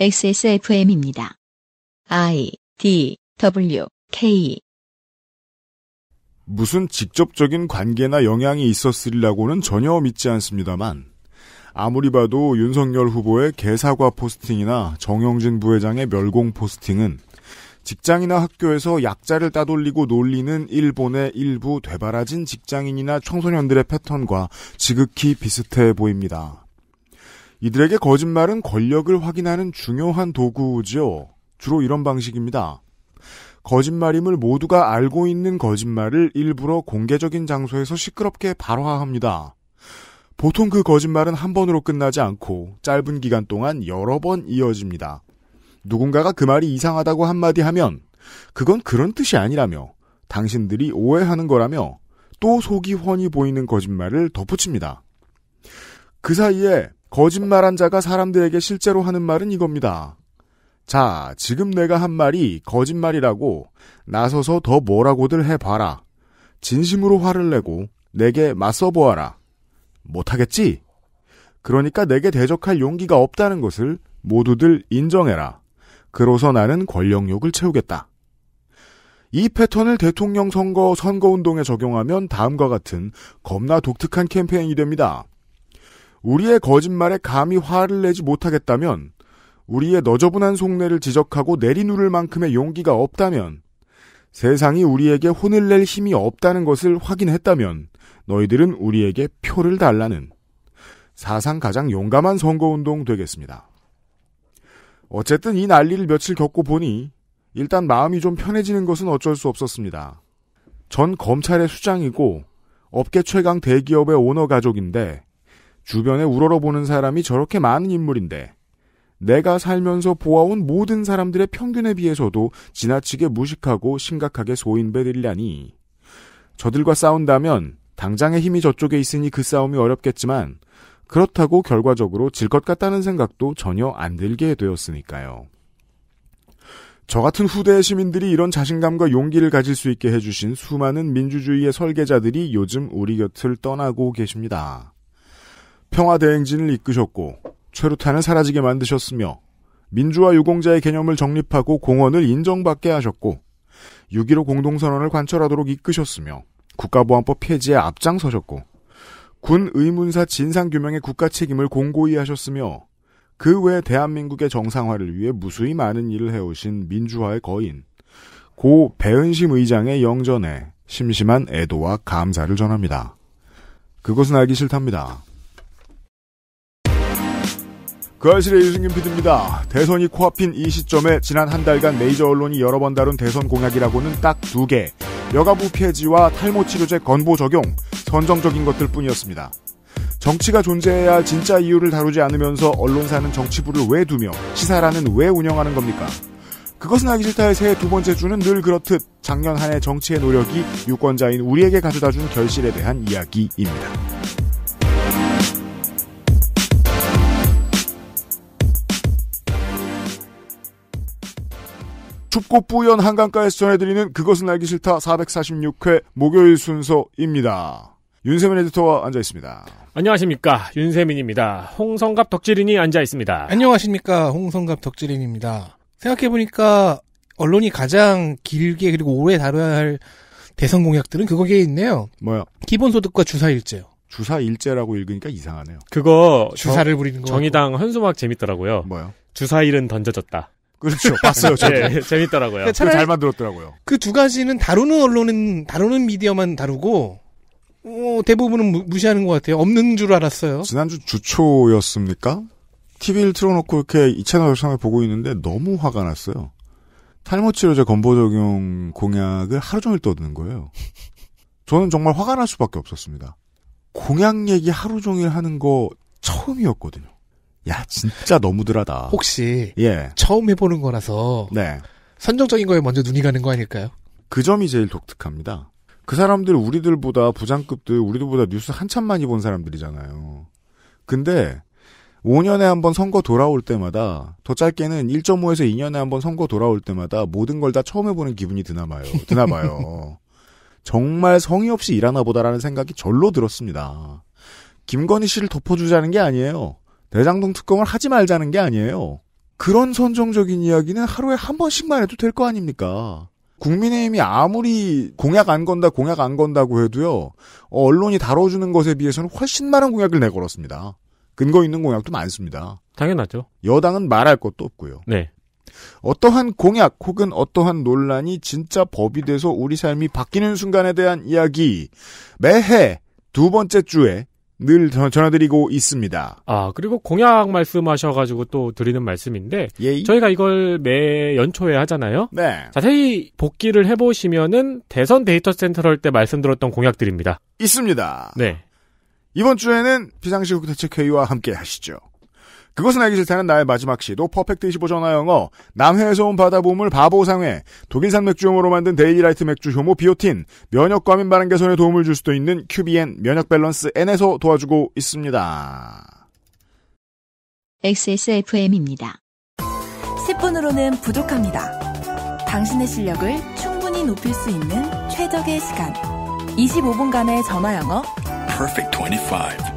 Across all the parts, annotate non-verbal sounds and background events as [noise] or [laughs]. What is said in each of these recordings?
XSFM입니다. I D W K 무슨 직접적인 관계나 영향이 있었으리라고는 전혀 믿지 않습니다만 아무리 봐도 윤석열 후보의 개사과 포스팅이나 정영진 부회장의 멸공 포스팅은 직장이나 학교에서 약자를 따돌리고 놀리는 일본의 일부 되바라진 직장인이나 청소년들의 패턴과 지극히 비슷해 보입니다. 이들에게 거짓말은 권력을 확인하는 중요한 도구지요. 주로 이런 방식입니다. 거짓말임을 모두가 알고 있는 거짓말을 일부러 공개적인 장소에서 시끄럽게 발화합니다. 보통 그 거짓말은 한 번으로 끝나지 않고 짧은 기간 동안 여러 번 이어집니다. 누군가가 그 말이 이상하다고 한마디 하면 그건 그런 뜻이 아니라며 당신들이 오해하는 거라며 또 속이 훤히 보이는 거짓말을 덧붙입니다. 그 사이에 거짓말한 자가 사람들에게 실제로 하는 말은 이겁니다. 자, 지금 내가 한 말이 거짓말이라고 나서서 더 뭐라고들 해봐라. 진심으로 화를 내고 내게 맞서보아라. 못하겠지? 그러니까 내게 대적할 용기가 없다는 것을 모두들 인정해라. 그로서 나는 권력욕을 채우겠다. 이 패턴을 대통령 선거 선거운동에 적용하면 다음과 같은 겁나 독특한 캠페인이 됩니다. 우리의 거짓말에 감히 화를 내지 못하겠다면 우리의 너저분한 속내를 지적하고 내리누를 만큼의 용기가 없다면 세상이 우리에게 혼을 낼 힘이 없다는 것을 확인했다면 너희들은 우리에게 표를 달라는 사상 가장 용감한 선거운동 되겠습니다. 어쨌든 이 난리를 며칠 겪고 보니 일단 마음이 좀 편해지는 것은 어쩔 수 없었습니다. 전 검찰의 수장이고 업계 최강 대기업의 오너 가족인데 주변에 우러러보는 사람이 저렇게 많은 인물인데 내가 살면서 보아온 모든 사람들의 평균에 비해서도 지나치게 무식하고 심각하게 소인배들이라니. 저들과 싸운다면 당장의 힘이 저쪽에 있으니 그 싸움이 어렵겠지만 그렇다고 결과적으로 질 것 같다는 생각도 전혀 안 들게 되었으니까요. 저 같은 후대의 시민들이 이런 자신감과 용기를 가질 수 있게 해주신 수많은 민주주의의 설계자들이 요즘 우리 곁을 떠나고 계십니다. 평화대행진을 이끄셨고 최루탄을 사라지게 만드셨으며 민주화 유공자의 개념을 정립하고 공헌을 인정받게 하셨고 6.15 공동선언을 관철하도록 이끄셨으며 국가보안법 폐지에 앞장서셨고 군 의문사 진상규명의 국가 책임을 공고히 하셨으며 그 외 대한민국의 정상화를 위해 무수히 많은 일을 해오신 민주화의 거인 고 배은심 의장의 영전에 심심한 애도와 감사를 전합니다. 그것은 알기 싫답니다. 그아실의 유승균 PD입니다. 대선이 코앞인 이 시점에 지난 한 달간 메이저 언론이 여러 번 다룬 대선 공약이라고는 딱 두 개. 여가부 폐지와 탈모 치료제 건보 적용, 선정적인 것들 뿐이었습니다. 정치가 존재해야 진짜 이유를 다루지 않으면서 언론사는 정치부를 왜 두며 시사라는 왜 운영하는 겁니까? 그것은 알기 싫다의 새해 두 번째 주는 늘 그렇듯 작년 한 해 정치의 노력이 유권자인 우리에게 가져다준 결실에 대한 이야기입니다. 춥고 뿌연 한강가에서 전해드리는 그것은 알기 싫다 446회 목요일 순서입니다. 윤세민 에디터와 앉아 있습니다. 안녕하십니까. 윤세민입니다. 홍성갑 덕질인이 앉아 있습니다. 안녕하십니까. 홍성갑 덕질인입니다. 생각해보니까 언론이 가장 길게 그리고 오래 다뤄야 할 대선 공약들은 그거에 있네요. 뭐야? 기본소득과 주사일제요. 주사일제라고 읽으니까 이상하네요. 그거 주사를 저, 부리는 거 정의당 같 현수막 재밌더라고요. 뭐요? 주사일은 던져졌다. 그렇죠. 봤어요. 저도. 예, 예 재밌더라고요. 그잘 만들었더라고요. 그 두 가지는 다루는 언론은 다루는 미디어만 다루고 어, 대부분은 무, 시하는것 같아요. 없는 줄 알았어요. 지난주 주초였습니까? TV를 틀어놓고 이렇게 이 채널 상을 보고 있는데 너무 화가 났어요. 탈모 치료제 건보 적용 공약을 하루 종일 떠드는 거예요. 저는 정말 화가 날 수밖에 없었습니다. 공약 얘기 하루 종일 하는 거 처음이었거든요. 야 진짜 너무들하다. 혹시 예. 처음 해보는 거라서 네. 선정적인 거에 먼저 눈이 가는 거 아닐까요? 그 점이 제일 독특합니다. 그 사람들 우리들보다 부장급들 우리들보다 뉴스 한참 많이 본 사람들이잖아요. 근데 5년에 한 번 선거 돌아올 때마다 더 짧게는 1.5에서 2년에 한 번 선거 돌아올 때마다 모든 걸 다 처음 해보는 기분이 드나봐요. 드나봐요. [laughs] 정말 성의 없이 일하나 보다라는 생각이 절로 들었습니다. 김건희 씨를 덮어주자는 게 아니에요. 대장동 특검을 하지 말자는 게 아니에요. 그런 선정적인 이야기는 하루에 한 번씩만 해도 될 거 아닙니까? 국민의힘이 아무리 공약 안 건다, 공약 안 건다고 해도요, 어, 언론이 다뤄주는 것에 비해서는 훨씬 많은 공약을 내걸었습니다. 근거 있는 공약도 많습니다. 당연하죠. 여당은 말할 것도 없고요. 네. 어떠한 공약 혹은 어떠한 논란이 진짜 법이 돼서 우리 삶이 바뀌는 순간에 대한 이야기 매해 두 번째 주에 늘 전화드리고 있습니다. 아, 그리고 공약 말씀하셔가지고 또 드리는 말씀인데, 예이? 저희가 이걸 매 연초에 하잖아요? 네. 자세히 복귀를 해보시면은 대선 데이터 센터를 할때 말씀드렸던 공약들입니다. 있습니다. 네. 이번 주에는 비상시국 대책회의와 함께 하시죠. 그것은 알기 싫다는 나의 마지막 시도 퍼펙트 25 전화 영어 남해에서 온 바다 보물 바보상회 독일산 맥주용으로 만든 데일리라이트 맥주 효모 비오틴 면역 과민 반응 개선에 도움을 줄 수도 있는 큐비엔 면역 밸런스 N에서 도와주고 있습니다. XSFM입니다. 10분으로는 부족합니다. 당신의 실력을 충분히 높일 수 있는 최적의 시간 25분간의 전화 영어 p e r 25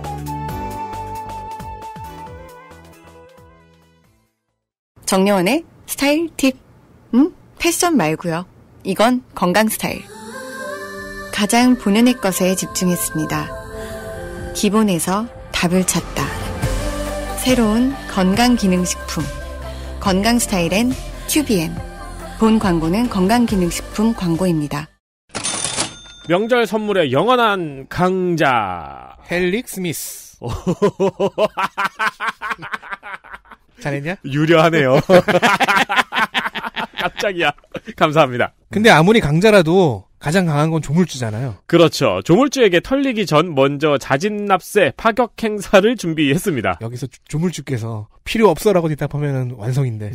정려원의 스타일 팁. 음? 패션 말고요. 이건 건강 스타일. 가장 본연의 것에 집중했습니다. 기본에서 답을 찾다. 새로운 건강기능식품. 건강 스타일엔 튜비엔. 본 광고는 건강기능식품 광고입니다. 명절 선물의 영원한 강자. 헬릭 스미스. [laughs] 잘했냐? 유려하네요. [laughs] 깜짝이야. 감사합니다. 근데 아무리 강자라도 가장 강한 건 조물주잖아요. 그렇죠. 조물주에게 털리기 전 먼저 자진납세 파격 행사를 준비했습니다. 여기서 조, 조물주께서 필요 없어라고 대답하면 완성인데.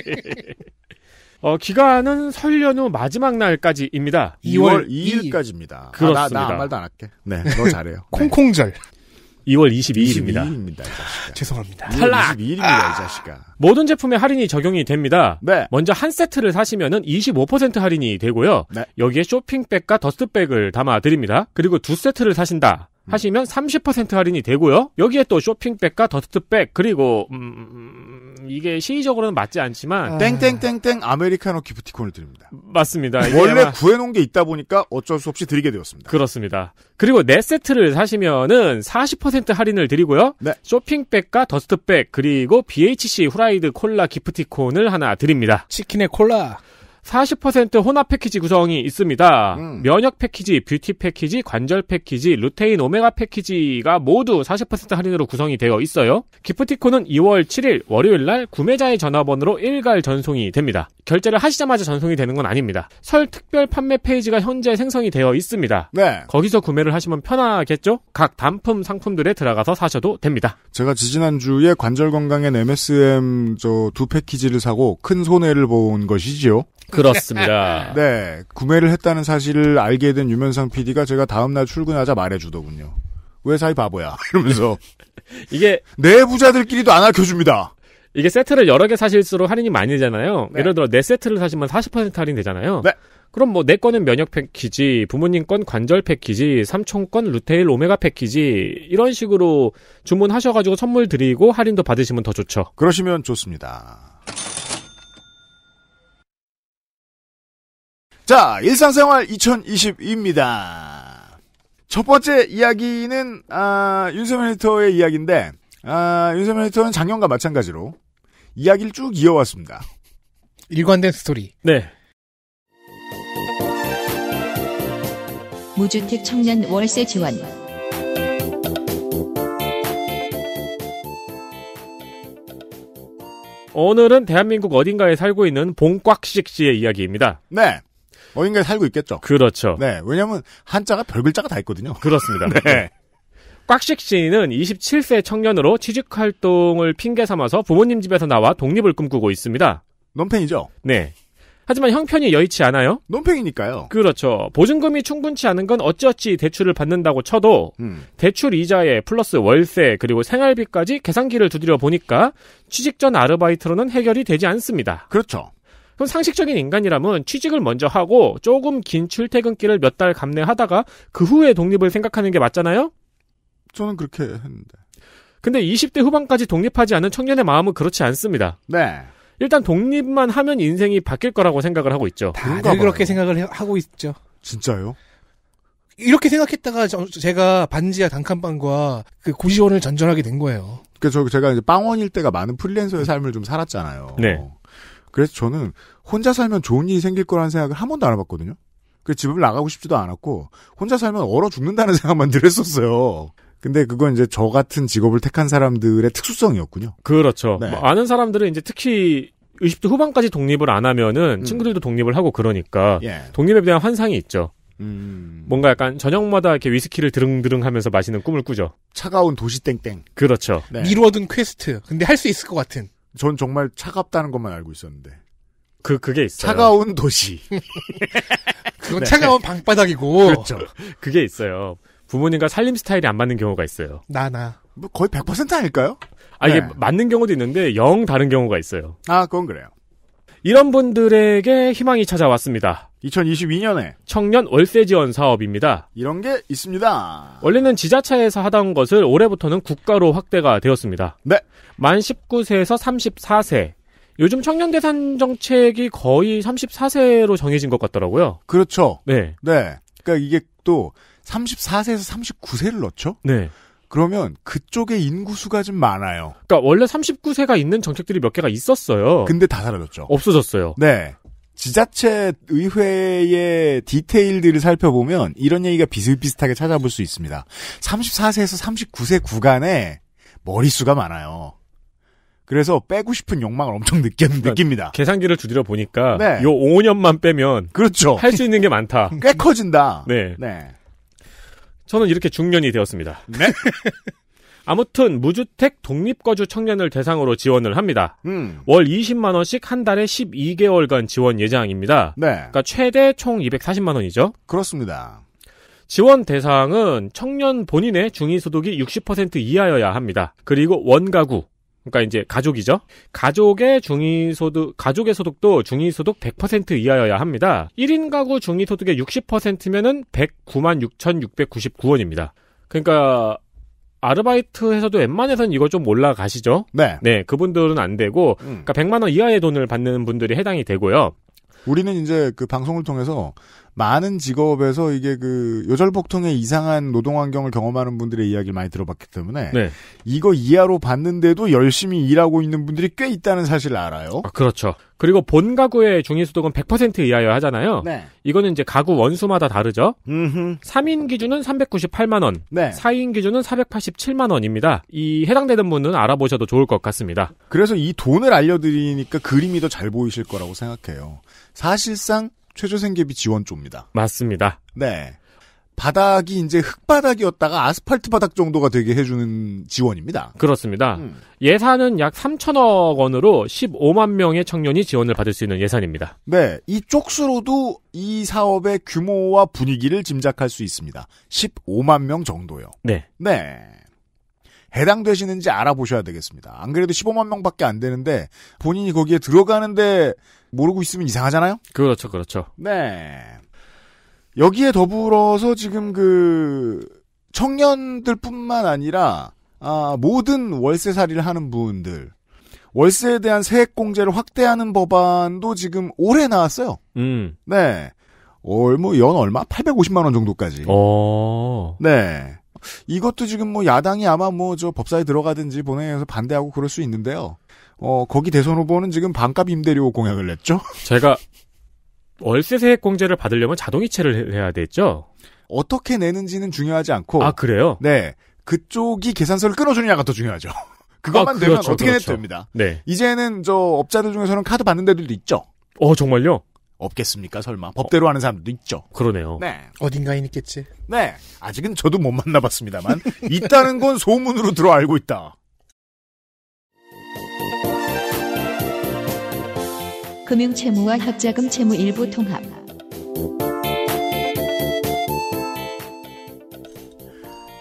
[laughs] 어, 기간은 설 연휴 마지막 날까지입니다. 2월, 2월 2일까지입니다. 그렇습니다. 아, 나, 나 말도 안 할게. 네, 너 잘해요. [laughs] 네. 콩콩절. 2월 22일입니다. 22일입니다, 죄송합니다. 탈월 22일입니다, 아! 이 자식아. 모든 제품에 할인이 적용이 됩니다. 네. 먼저 한 세트를 사시면은 25% 할인이 되고요. 네. 여기에 쇼핑백과 더스트백을 담아 드립니다. 그리고 두 세트를 사신다. 하시면 30% 할인이 되고요. 여기에 또 쇼핑백과 더스트백 그리고 음, 음, 이게 시의적으로는 맞지 않지만 아. 땡땡땡땡 아메리카노 기프티콘을 드립니다. 맞습니다. 원래 아마... 구해놓은 게 있다 보니까 어쩔 수 없이 드리게 되었습니다. 그렇습니다. 그리고 네 세트를 사시면은 40% 할인을 드리고요. 네. 쇼핑백과 더스트백 그리고 BHC 후라이드 콜라 기프티콘을 하나 드립니다. 치킨에 콜라. 40% 혼합 패키지 구성이 있습니다. 음. 면역 패키지, 뷰티 패키지, 관절 패키지, 루테인 오메가 패키지가 모두 40% 할인으로 구성이 되어 있어요. 기프티콘은 2월 7일 월요일 날 구매자의 전화번호로 일괄 전송이 됩니다. 결제를 하시자마자 전송이 되는 건 아닙니다. 설 특별 판매 페이지가 현재 생성이 되어 있습니다. 네. 거기서 구매를 하시면 편하겠죠? 각 단품 상품들에 들어가서 사셔도 됩니다. 제가 지지난주에 관절 건강엔 MSM 저 두 패키지를 사고 큰 손해를 본 것이지요. 그렇습니다. [laughs] 네. 네. 구매를 했다는 사실을 알게 된 유면상 PD가 제가 다음날 출근하자 말해주더군요. 왜 사이 바보야? [laughs] 이러면서. 이게. 내 부자들끼리도 안 아껴줍니다. 이게 세트를 여러 개 사실수록 할인이 많이 되잖아요. 네. 예를 들어, 내 세트를 사시면 40% 할인 되잖아요. 네. 그럼 뭐내 거는 면역 패키지, 부모님 건 관절 패키지, 삼촌 건 루테일 오메가 패키지 이런 식으로 주문하셔가지고 선물 드리고 할인도 받으시면 더 좋죠. 그러시면 좋습니다. 자, 일상생활 2022입니다. 첫 번째 이야기는, 아, 윤세민 헤터의 이야기인데, 아, 윤세민 헤터는 작년과 마찬가지로 이야기를 쭉 이어왔습니다. 일관된 스토리. 네. 무주택 청년 월세 지원. 오늘은 대한민국 어딘가에 살고 있는 봉꽉식 씨의 이야기입니다. 네. 어딘가에 살고 있겠죠. 그렇죠. 네, 왜냐하면 한자가 별 글자가 다 있거든요. 그렇습니다. [laughs] 네. 네. 꽉식 씨는 27세 청년으로 취직 활동을 핑계 삼아서 부모님 집에서 나와 독립을 꿈꾸고 있습니다. 논팽이죠? 네. 하지만 형편이 여의치 않아요? 논팽이니까요. 그렇죠. 보증금이 충분치 않은 건 어찌어찌 대출을 받는다고 쳐도 음. 대출 이자에 플러스 월세 그리고 생활비까지 계산기를 두드려 보니까 취직 전 아르바이트로는 해결이 되지 않습니다. 그렇죠. 그럼 상식적인 인간이라면 취직을 먼저 하고 조금 긴 출퇴근길을 몇 달 감내하다가 그 후에 독립을 생각하는 게 맞잖아요? 저는 그렇게 했는데. 근데 20대 후반까지 독립하지 않은 청년의 마음은 그렇지 않습니다. 네. 일단 독립만 하면 인생이 바뀔 거라고 생각을 하고 있죠. 다들 그렇게 생각을 하고 있죠. 진짜요? 이렇게 생각했다가 제가 반지하 단칸방과 그 고시원을 전전하게 된 거예요. 그저 그러니까 제가 이제 빵원일 때가 많은 프리랜서의 삶을 좀 살았잖아요. 네. 그래서 저는 혼자 살면 좋은 일이 생길 거라는 생각을 한 번도 안 해봤거든요. 그래서 집을 나가고 싶지도 않았고 혼자 살면 얼어 죽는다는 [laughs] 생각만 늘 했었어요. 근데 그건 이제 저 같은 직업을 택한 사람들의 특수성이었군요. 그렇죠. 네. 뭐 아는 사람들은 이제 특히 20대 후반까지 독립을 안 하면은 음. 친구들도 독립을 하고 그러니까 예. 독립에 대한 환상이 있죠. 음. 뭔가 약간 저녁마다 이렇게 위스키를 드릉드릉 하면서 마시는 꿈을 꾸죠. 차가운 도시 땡땡. 그렇죠. 네. 미뤄둔 퀘스트. 근데 할 수 있을 것 같은. 전 정말 차갑다는 것만 알고 있었는데. 그 그게 있어요. 차가운 도시. [laughs] 그건 네. 차가운 방바닥이고. 그렇죠. 그게 있어요. 부모님과 살림 스타일이 안 맞는 경우가 있어요. 나나. 뭐 거의 100% 아닐까요? 아, 네. 이게 맞는 경우도 있는데 영 다른 경우가 있어요. 아, 그건 그래요. 이런 분들에게 희망이 찾아왔습니다. 2022년에 청년 월세 지원 사업입니다. 이런 게 있습니다. 원래는 지자체에서 하던 것을 올해부터는 국가로 확대가 되었습니다. 네. 만 19세에서 34세. 요즘 청년 대상 정책이 거의 34세로 정해진 것 같더라고요. 그렇죠. 네. 네. 그러니까 이게 또 34세에서 39세를 넣죠? 네. 그러면 그쪽에 인구수가 좀 많아요. 그러니까 원래 39세가 있는 정책들이 몇 개가 있었어요. 근데 다 사라졌죠. 없어졌어요. 네. 지자체 의회의 디테일들을 살펴보면 이런 얘기가 비슷비슷하게 찾아볼 수 있습니다. 34세에서 39세 구간에 머릿수가 많아요. 그래서 빼고 싶은 욕망을 엄청 느끼, 그러니까 느낍니다. 계산기를 두드려 보니까 네. 요 5년만 빼면 그렇죠. 할 수 있는 게 많다. [laughs] 꽤 커진다. 네. 네. 저는 이렇게 중년이 되었습니다. 네. [laughs] 아무튼 무주택 독립거주 청년을 대상으로 지원을 합니다. 음. 월 20만 원씩 한 달에 12개월간 지원 예정입니다. 네. 그러니까 최대 총 240만 원이죠. 그렇습니다. 지원 대상은 청년 본인의 중위 소득이 60% 이하여야 합니다. 그리고 원가구, 그러니까 이제 가족이죠. 가족의 중위소득, 가족의 소득도 중위소득 100% 이하여야 합니다. 1인 가구 중위소득의 60%면은 109만 6,699원입니다. 그러니까 아르바이트에서도 웬만해선 이거 좀 올라가시죠? 네. 네, 그분들은 안 되고, 음. 그러니까 100만 원 이하의 돈을 받는 분들이 해당이 되고요. 우리는 이제 그 방송을 통해서 많은 직업에서 이게 그 요절복통의 이상한 노동 환경을 경험하는 분들의 이야기를 많이 들어봤기 때문에 네. 이거 이하로 봤는데도 열심히 일하고 있는 분들이 꽤 있다는 사실을 알아요. 아, 그렇죠. 그리고 본 가구의 중위소득은 100% 이하여야 하잖아요. 네. 이거는 이제 가구 원수마다 다르죠. 음흠. 3인 기준은 398만 원, 네. 4인 기준은 487만 원입니다. 이 해당되는 분은 알아보셔도 좋을 것 같습니다. 그래서 이 돈을 알려드리니까 그림이 더 잘 보이실 거라고 생각해요. 사실상 최저생계비 지원조입니다. 맞습니다. 네. 바닥이 이제 흙바닥이었다가 아스팔트 바닥 정도가 되게 해주는 지원입니다. 그렇습니다. 음. 예산은 약 3천억 원으로 15만 명의 청년이 지원을 받을 수 있는 예산입니다. 네. 이 쪽수로도 이 사업의 규모와 분위기를 짐작할 수 있습니다. 15만 명 정도요. 네. 네. 해당되시는지 알아보셔야 되겠습니다. 안 그래도 15만 명 밖에 안 되는데 본인이 거기에 들어가는데 모르고 있으면 이상하잖아요? 그렇죠, 그렇죠. 네. 여기에 더불어서 지금 그 청년들 뿐만 아니라 아, 모든 월세살이를 하는 분들 월세에 대한 세액공제를 확대하는 법안도 지금 올해 나왔어요. 음. 네. 얼마 뭐, 연 얼마 850만 원 정도까지. 어. 네. 이것도 지금 뭐 야당이 아마 뭐 저 법사에 들어가든지 본회의에서 반대하고 그럴 수 있는데요. 어, 거기 대선 후보는 지금 반값 임대료 공약을 냈죠? [laughs] 제가 월세 세액 공제를 받으려면 자동이체를 해야 되죠? 어떻게 내는지는 중요하지 않고. 아, 그래요? 네. 그쪽이 계산서를 끊어주느냐가 더 중요하죠. [laughs] 그것만 아, 면 그렇죠, 어떻게 그렇죠. 내도 됩니다. 네. 이제는 저 업자들 중에서는 카드 받는 데들도 있죠. 어, 정말요? 없겠습니까, 설마. 법대로 어, 하는 사람도 있죠. 그러네요. 네. 어딘가에 있겠지. 네. 아직은 저도 못 만나봤습니다만, [laughs] 있다는 건 소문으로 들어 알고 있다. 금융채무와 학자금 채무 일부 통합.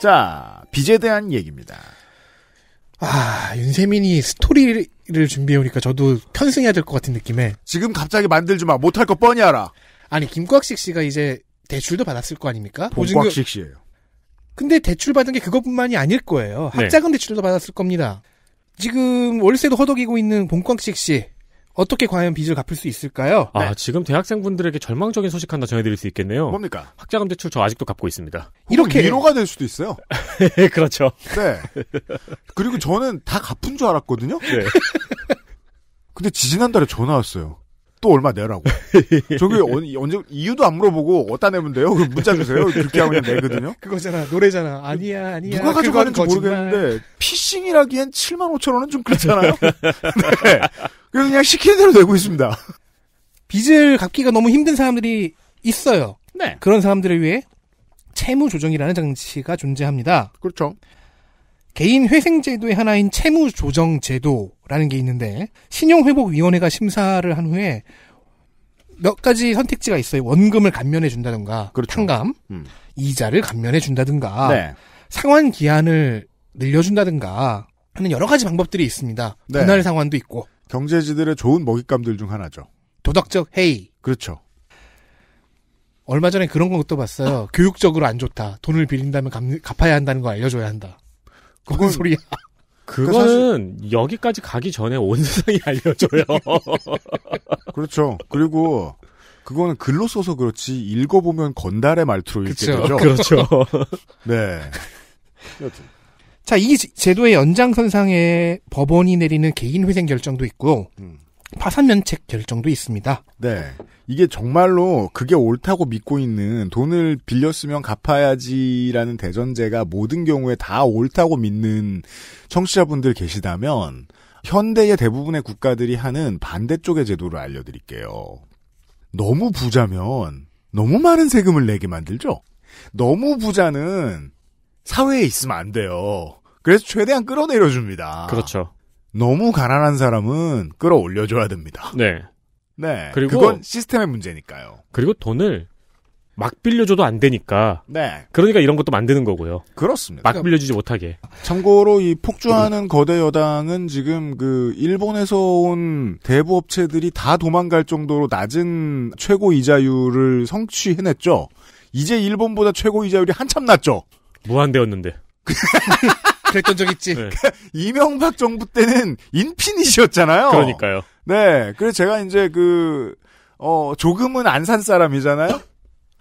자, 빚에 대한 얘기입니다. 아, 윤세민이 스토리를 준비해오니까 저도 편승해야 될 것 같은 느낌에. 지금 갑자기 만들지 마. 못할 거 뻔히 알아. 아니, 김곽식 씨가 이제 대출도 받았을 거 아닙니까? 뭐 김곽식 씨예요. 근데 대출 받은 게 그것뿐만이 아닐 거예요. 학자금 네. 대출도 받았을 겁니다. 지금 월세도 허덕이고 있는 봉광식 씨. 어떻게 과연 빚을 갚을 수 있을까요? 아, 네. 지금 대학생분들에게 절망적인 소식 하나 전해드릴 수 있겠네요. 뭡니까? 학자금 대출 저 아직도 갚고 있습니다. 어, 이렇게 위로가 될 수도 있어요. [laughs] 그렇죠. 네. 그리고 저는 다 갚은 줄 알았거든요. 네. [laughs] 근데 지지난달에 전화 왔어요. 또 얼마 내라고. [laughs] 저기 언제 이유도 안 물어보고 어디다 내면 돼요? 그럼 문자 주세요. 그렇게 하면 내거든요. 그거잖아 노래잖아. 아니야 아니야. 누가 가져가는지 모르겠는데 피싱이라기엔 7만 5천 원은 좀 그렇잖아요. 네. 그래서 그냥 시키는 대로 되고 있습니다. [laughs] 빚을 갚기가 너무 힘든 사람들이 있어요. 네. 그런 사람들을 위해 채무 조정이라는 장치가 존재합니다. 그렇죠. 개인 회생제도의 하나인 채무조정제도라는 게 있는데 신용회복위원회가 심사를 한 후에 몇 가지 선택지가 있어요. 원금을 감면해 준다든가, 그렇죠. 탕감, 음. 이자를 감면해 준다든가, 네. 상환 기한을 늘려준다든가 하는 여러 가지 방법들이 있습니다. 네. 분할 상환도 있고. 경제지들의 좋은 먹잇감들 중 하나죠. 도덕적 해이. 그렇죠. 얼마 전에 그런 것도 봤어요. 아. 교육적으로 안 좋다. 돈을 빌린다면 갚, 아야 한다는 거 알려줘야 한다. 그건 소리야. 그거는 사실... 여기까지 가기 전에 온 [laughs] 세상이 알려줘요. 그렇죠. 그리고 그거는 글로 써서 그렇지 읽어보면 건달의 말투로 읽게 그쵸. 되죠. 그렇죠. [laughs] 네. 여튼 자, 이 제도의 연장선상에 법원이 내리는 개인회생 결정도 있고, 음. 파산 면책 결정도 있습니다. 네. 이게 정말로 그게 옳다고 믿고 있는 돈을 빌렸으면 갚아야지라는 대전제가 모든 경우에 다 옳다고 믿는 청취자분들 계시다면 현대의 대부분의 국가들이 하는 반대쪽의 제도를 알려드릴게요. 너무 부자면 너무 많은 세금을 내게 만들죠? 너무 부자는 사회에 있으면 안 돼요. 그래서 최대한 끌어내려 줍니다. 그렇죠. 너무 가난한 사람은 끌어올려 줘야 됩니다. 네. 네. 그리고 그건 시스템의 문제니까요. 그리고 돈을 막 빌려줘도 안 되니까. 네. 그러니까 이런 것도 만드는 거고요. 그렇습니다. 막 그러니까 빌려주지 못하게. 참고로 이 폭주하는 거대 여당은 지금 그 일본에서 온 대부 업체들이 다 도망갈 정도로 낮은 최고 이자율을 성취해냈죠. 이제 일본보다 최고 이자율이 한참 낮죠. 무한대였는데. [laughs] 그랬던 적 있지. 네. [laughs] 이명박 정부 때는 인피니시였잖아요. 그러니까요. 네. 그래서 제가 이제 그, 어, 조금은 안산 사람이잖아요?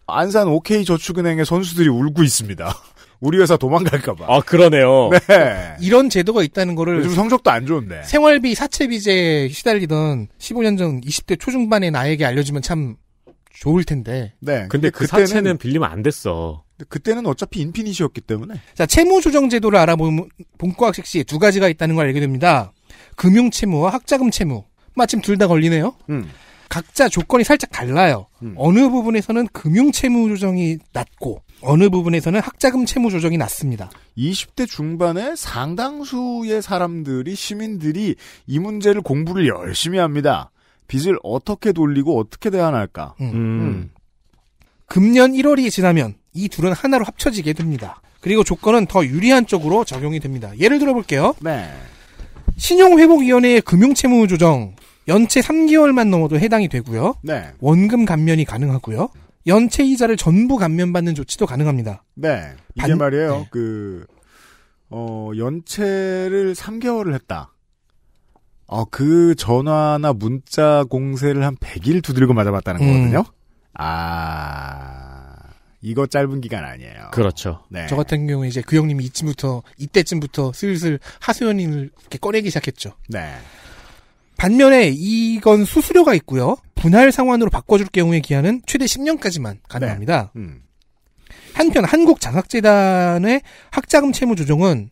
안산 OK 저축은행의 선수들이 울고 있습니다. [laughs] 우리 회사 도망갈까봐. 아, 그러네요. 네. 이런 제도가 있다는 거를. 요즘 성적도 안 좋은데. 생활비, 사채비제 시달리던 15년 전 20대 초중반의 나에게 알려주면 참 좋을 텐데. 네. 근데, 근데 그 그때는, 사채는 빌리면 안 됐어. 그때는 어차피 인피니시였기 때문에. 자, 채무 조정 제도를 알아보면 본과학식 시두 가지가 있다는 걸 알게 됩니다. 금융 채무와 학자금 채무. 마침 둘 다 걸리네요. 음. 각자 조건이 살짝 달라요. 음. 어느 부분에서는 금융 채무 조정이 낮고 어느 부분에서는 학자금 채무 조정이 낮습니다. 20대 중반에 상당수의 사람들이 시민들이 이 문제를 공부를 열심히 합니다. 빚을 어떻게 돌리고 어떻게 대안할까. 음. 음. 음. 금년 1월이 지나면 이 둘은 하나로 합쳐지게 됩니다. 그리고 조건은 더 유리한 쪽으로 적용이 됩니다. 예를 들어볼게요. 네. 신용회복위원회의 금융채무 조정 연체 3개월만 넘어도 해당이 되고요. 네. 원금 감면이 가능하고요. 연체 이자를 전부 감면받는 조치도 가능합니다. 네. 이게 반... 말이에요. 네. 그 어, 연체를 3개월을 했다. 어, 그 전화나 문자 공세를 한 100일 두드리고 맞아봤다는 음. 거거든요. 아, 이거 짧은 기간 아니에요. 그렇죠. 네. 저 같은 경우에 이제 그 형님이 이쯤부터, 이때쯤부터 슬슬 하소연인을 이렇게 꺼내기 시작했죠. 네. 반면에 이건 수수료가 있고요. 분할 상환으로 바꿔줄 경우의 기한은 최대 10년까지만 가능합니다. 네. 음. 한편 한국장학재단의 학자금 채무 조정은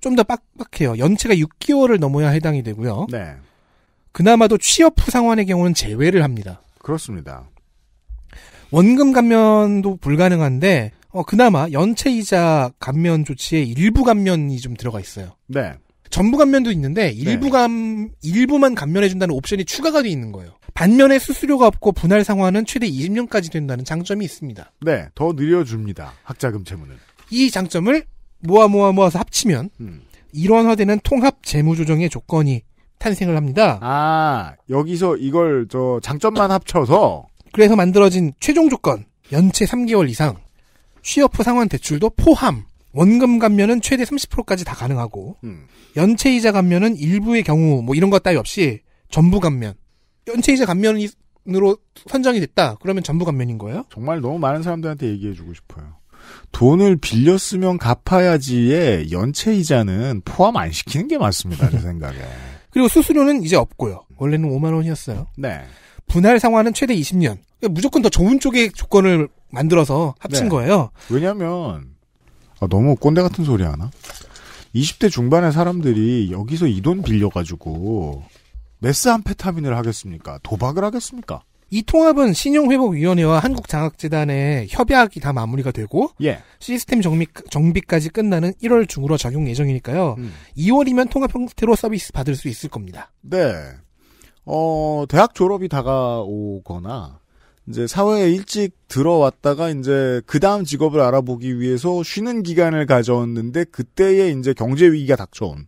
좀더 빡빡해요. 연체가 6개월을 넘어야 해당이 되고요. 네. 그나마도 취업 후 상환의 경우는 제외를 합니다. 그렇습니다. 원금 감면도 불가능한데 어, 그나마 연체 이자 감면 조치에 일부 감면이 좀 들어가 있어요. 네. 전부 감면도 있는데 네. 일부 감 네. 일부만 감면해 준다는 옵션이 추가가 되어 있는 거예요. 반면에 수수료가 없고 분할 상환은 최대 20년까지 된다는 장점이 있습니다. 네, 더느려 줍니다. 학자금 채무는. 이 장점을 모아 모아 모아서 합치면 음. 일원화되는 통합 재무조정의 조건이 탄생을 합니다. 아 여기서 이걸 저 장점만 합쳐서 그래서 만들어진 최종 조건 연체 3개월 이상 취업 후 상환 대출도 포함 원금 감면은 최대 30%까지 다 가능하고 음. 연체 이자 감면은 일부의 경우 뭐 이런 것 따위 없이 전부 감면 연체 이자 감면으로 선정이 됐다 그러면 전부 감면인 거예요? 정말 너무 많은 사람들한테 얘기해주고 싶어요. 돈을 빌려 쓰면 갚아야지에 연체 이자는 포함 안 시키는 게 맞습니다. 제 [laughs] 생각에. 그리고 수수료는 이제 없고요. 원래는 5만 원이었어요. 네. 분할 상환은 최대 20년. 그러니까 무조건 더 좋은 쪽의 조건을 만들어서 합친 네. 거예요. 왜냐하면 아, 너무 꼰대 같은 소리 하나? 20대 중반의 사람들이 여기서 이 돈 빌려가지고 메스 암페타민을 하겠습니까? 도박을 하겠습니까? 이 통합은 신용회복위원회와 한국장학재단의 협약이 다 마무리가 되고 예. 시스템 정비, 까지 끝나는 1월 중으로 작용 예정이니까요. 음. 2월이면 통합 형태로 서비스 받을 수 있을 겁니다. 네. 어, 대학 졸업이 다가오거나 이제 사회에 일찍 들어왔다가 이제 그 다음 직업을 알아보기 위해서 쉬는 기간을 가졌는데 그때에 이제 경제 위기가 닥쳐온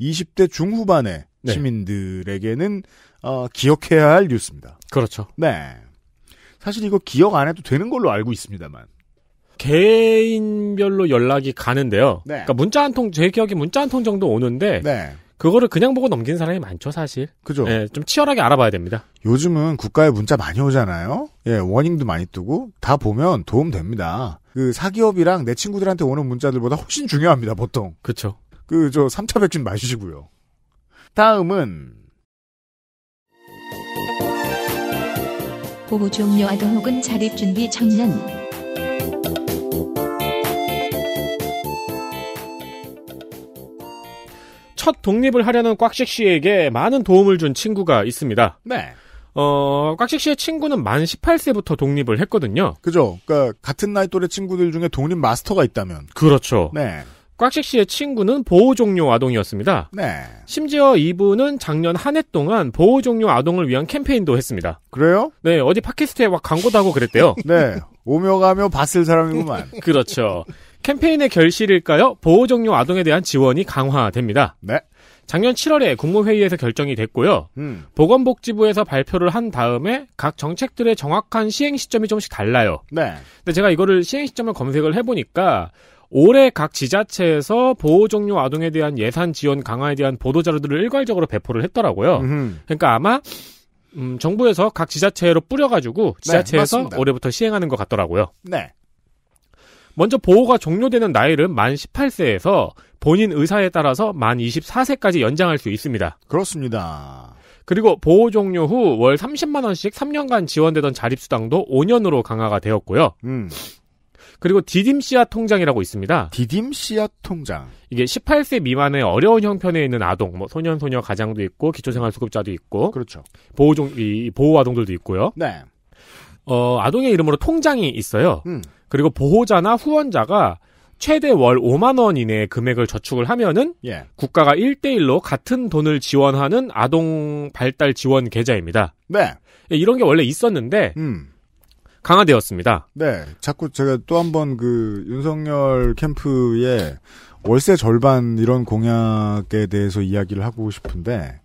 20대 중후반의 네. 시민들에게는 어, 기억해야 할 뉴스입니다. 그렇죠. 네. 사실 이거 기억 안 해도 되는 걸로 알고 있습니다만. 개인별로 연락이 가는데요. 네. 그러니까 문자 한 통, 제 기억에 문자 한 통 정도 오는데. 네. 그거를 그냥 보고 넘기는 사람이 많죠, 사실. 그죠. 예, 좀 치열하게 알아봐야 됩니다. 요즘은 국가에 문자 많이 오잖아요. 예, 워닝도 많이 뜨고 다 보면 도움 됩니다. 그 사기업이랑 내 친구들한테 오는 문자들보다 훨씬 중요합니다, 보통. 그렇죠. 그저 3차 백신 마시고요. 다음은 보호 종료 아동 혹은 자립 준비 청년 첫 독립을 하려는 꽉식 씨에게 많은 도움을 준 친구가 있습니다. 네. 어, 꽉식 씨의 친구는 만 18세부터 독립을 했거든요. 그죠. 그니까, 같은 나이 또래 친구들 중에 독립 마스터가 있다면. 그렇죠. 네. 꽉식 씨의 친구는 보호 종료 아동이었습니다. 네. 심지어 이분은 작년 한 해 동안 보호 종료 아동을 위한 캠페인도 했습니다. 그래요? 네, 어디 팟캐스트에 막 광고도 하고 그랬대요. [laughs] 네. 오며 가며 봤을 사람이구만. [laughs] 그렇죠. 캠페인의 결실일까요? 보호 종료 아동에 대한 지원이 강화됩니다. 네. 작년 7월에 국무회의에서 결정이 됐고요. 음. 보건복지부에서 발표를 한 다음에 각 정책들의 정확한 시행 시점이 조금씩 달라요. 네. 근데 제가 이거를 시행 시점을 검색을 해보니까 올해 각 지자체에서 보호 종료 아동에 대한 예산 지원 강화에 대한 보도 자료들을 일괄적으로 배포를 했더라고요. 음흠. 그러니까 아마 음, 정부에서 각 지자체로 뿌려가지고 네, 지자체에서 네, 올해부터 시행하는 것 같더라고요. 네. 먼저 보호가 종료되는 나이는 만 18세에서 본인 의사에 따라서 만 24세까지 연장할 수 있습니다. 그렇습니다. 그리고 보호 종료 후 월 30만 원씩 3년간 지원되던 자립수당도 5년으로 강화가 되었고요. 음. 그리고 디딤 씨앗 통장이라고 있습니다. 디딤 씨앗 통장. 이게 18세 미만의 어려운 형편에 있는 아동, 뭐 소년 소녀 가장도 있고 기초생활수급자도 있고, 그렇죠. 보호종 이 보호 아동들도 있고요. 네. 어 아동의 이름으로 통장이 있어요. 음. 그리고 보호자나 후원자가 최대 월 5만 원 이내 금액을 저축을 하면은 예. 국가가 1대1로 같은 돈을 지원하는 아동 발달 지원 계좌입니다. 네. 예, 이런 게 원래 있었는데 음. 강화되었습니다. 네. 자꾸 제가 또 한 번 그 윤석열 캠프의 월세 절반 이런 공약에 대해서 이야기를 하고 싶은데,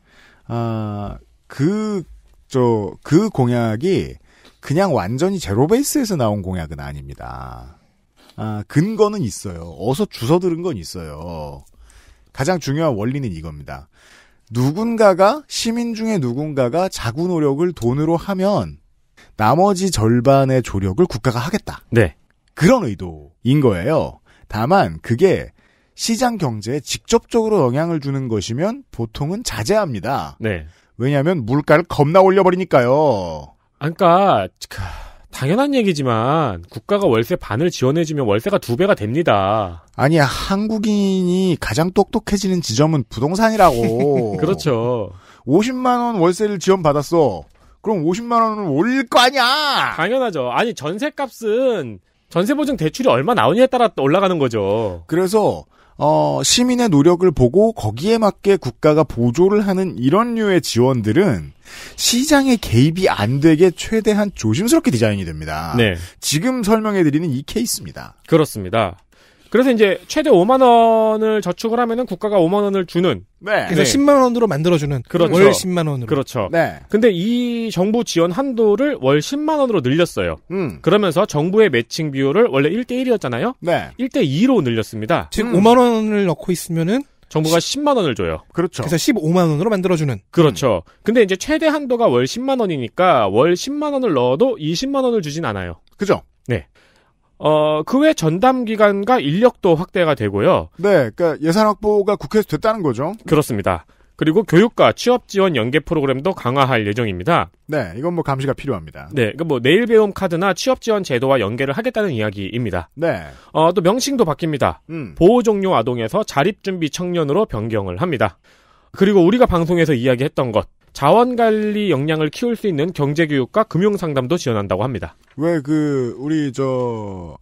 아, 그, 저, 그 공약이 그냥 완전히 제로 베이스에서 나온 공약은 아닙니다. 아, 근거는 있어요. 어서 주서 들은 건 있어요. 가장 중요한 원리는 이겁니다. 누군가가, 시민 중에 누군가가 자구 노력을 돈으로 하면 나머지 절반의 조력을 국가가 하겠다. 네. 그런 의도인 거예요. 다만 그게 시장 경제에 직접적으로 영향을 주는 것이면 보통은 자제합니다. 네. 왜냐하면 물가를 겁나 올려버리니까요. 아, 그러니까 당연한 얘기지만 국가가 월세 반을 지원해주면 월세가 두 배가 됩니다. 아니 한국인이 가장 똑똑해지는 지점은 부동산이라고. [laughs] 그렇죠. 50만 원 월세를 지원받았어. 그럼 50만 원은 올릴 거 아니야. 당연하죠. 아니 전세 값은 전세 보증 대출이 얼마 나오냐에 따라 올라가는 거죠. 그래서 어, 시민의 노력을 보고 거기에 맞게 국가가 보조를 하는 이런 류의 지원들은 시장의 개입이 안 되게 최대한 조심스럽게 디자인이 됩니다. 네. 지금 설명해드리는 이 케이스입니다. 그렇습니다. 그래서 이제 최대 5만 원을 저축을 하면은 국가가 5만 원을 주는. 네. 그래서 네. 10만 원으로 만들어주는. 그렇죠. 월 10만 원으로. 그렇죠. 네. 근데 이 정부 지원 한도를 월 10만 원으로 늘렸어요. 음. 그러면서 정부의 매칭 비율을 원래 1대 1이었잖아요. 네. 1대 2로 늘렸습니다. 즉 음. 5만 원을 넣고 있으면은 정부가 10, 만 원을 줘요. 그렇죠. 그래서 15만 원으로 만들어주는. 그렇죠. 음. 근데 이제 최대 한도가 월 10만 원이니까 월 10만 원을 넣어도 20만 원을 주진 않아요. 그죠? 네. 어, 그 외 전담 기관과 인력도 확대가 되고요. 네, 그러니까 예산 확보가 국회에서 됐다는 거죠. 그렇습니다. 그리고 교육과 취업 지원 연계 프로그램도 강화할 예정입니다. 네, 이건 뭐 감시가 필요합니다. 네, 그러니까 뭐 내일 배움 카드나 취업 지원 제도와 연계를 하겠다는 이야기입니다. 네. 어, 또 명칭도 바뀝니다. 음. 보호 종료 아동에서 자립 준비 청년으로 변경을 합니다. 그리고 우리가 방송에서 이야기했던 것 자원관리 역량을 키울 수 있는 경제교육과 금융상담도 지원한다고 합니다. 왜 그 우리 저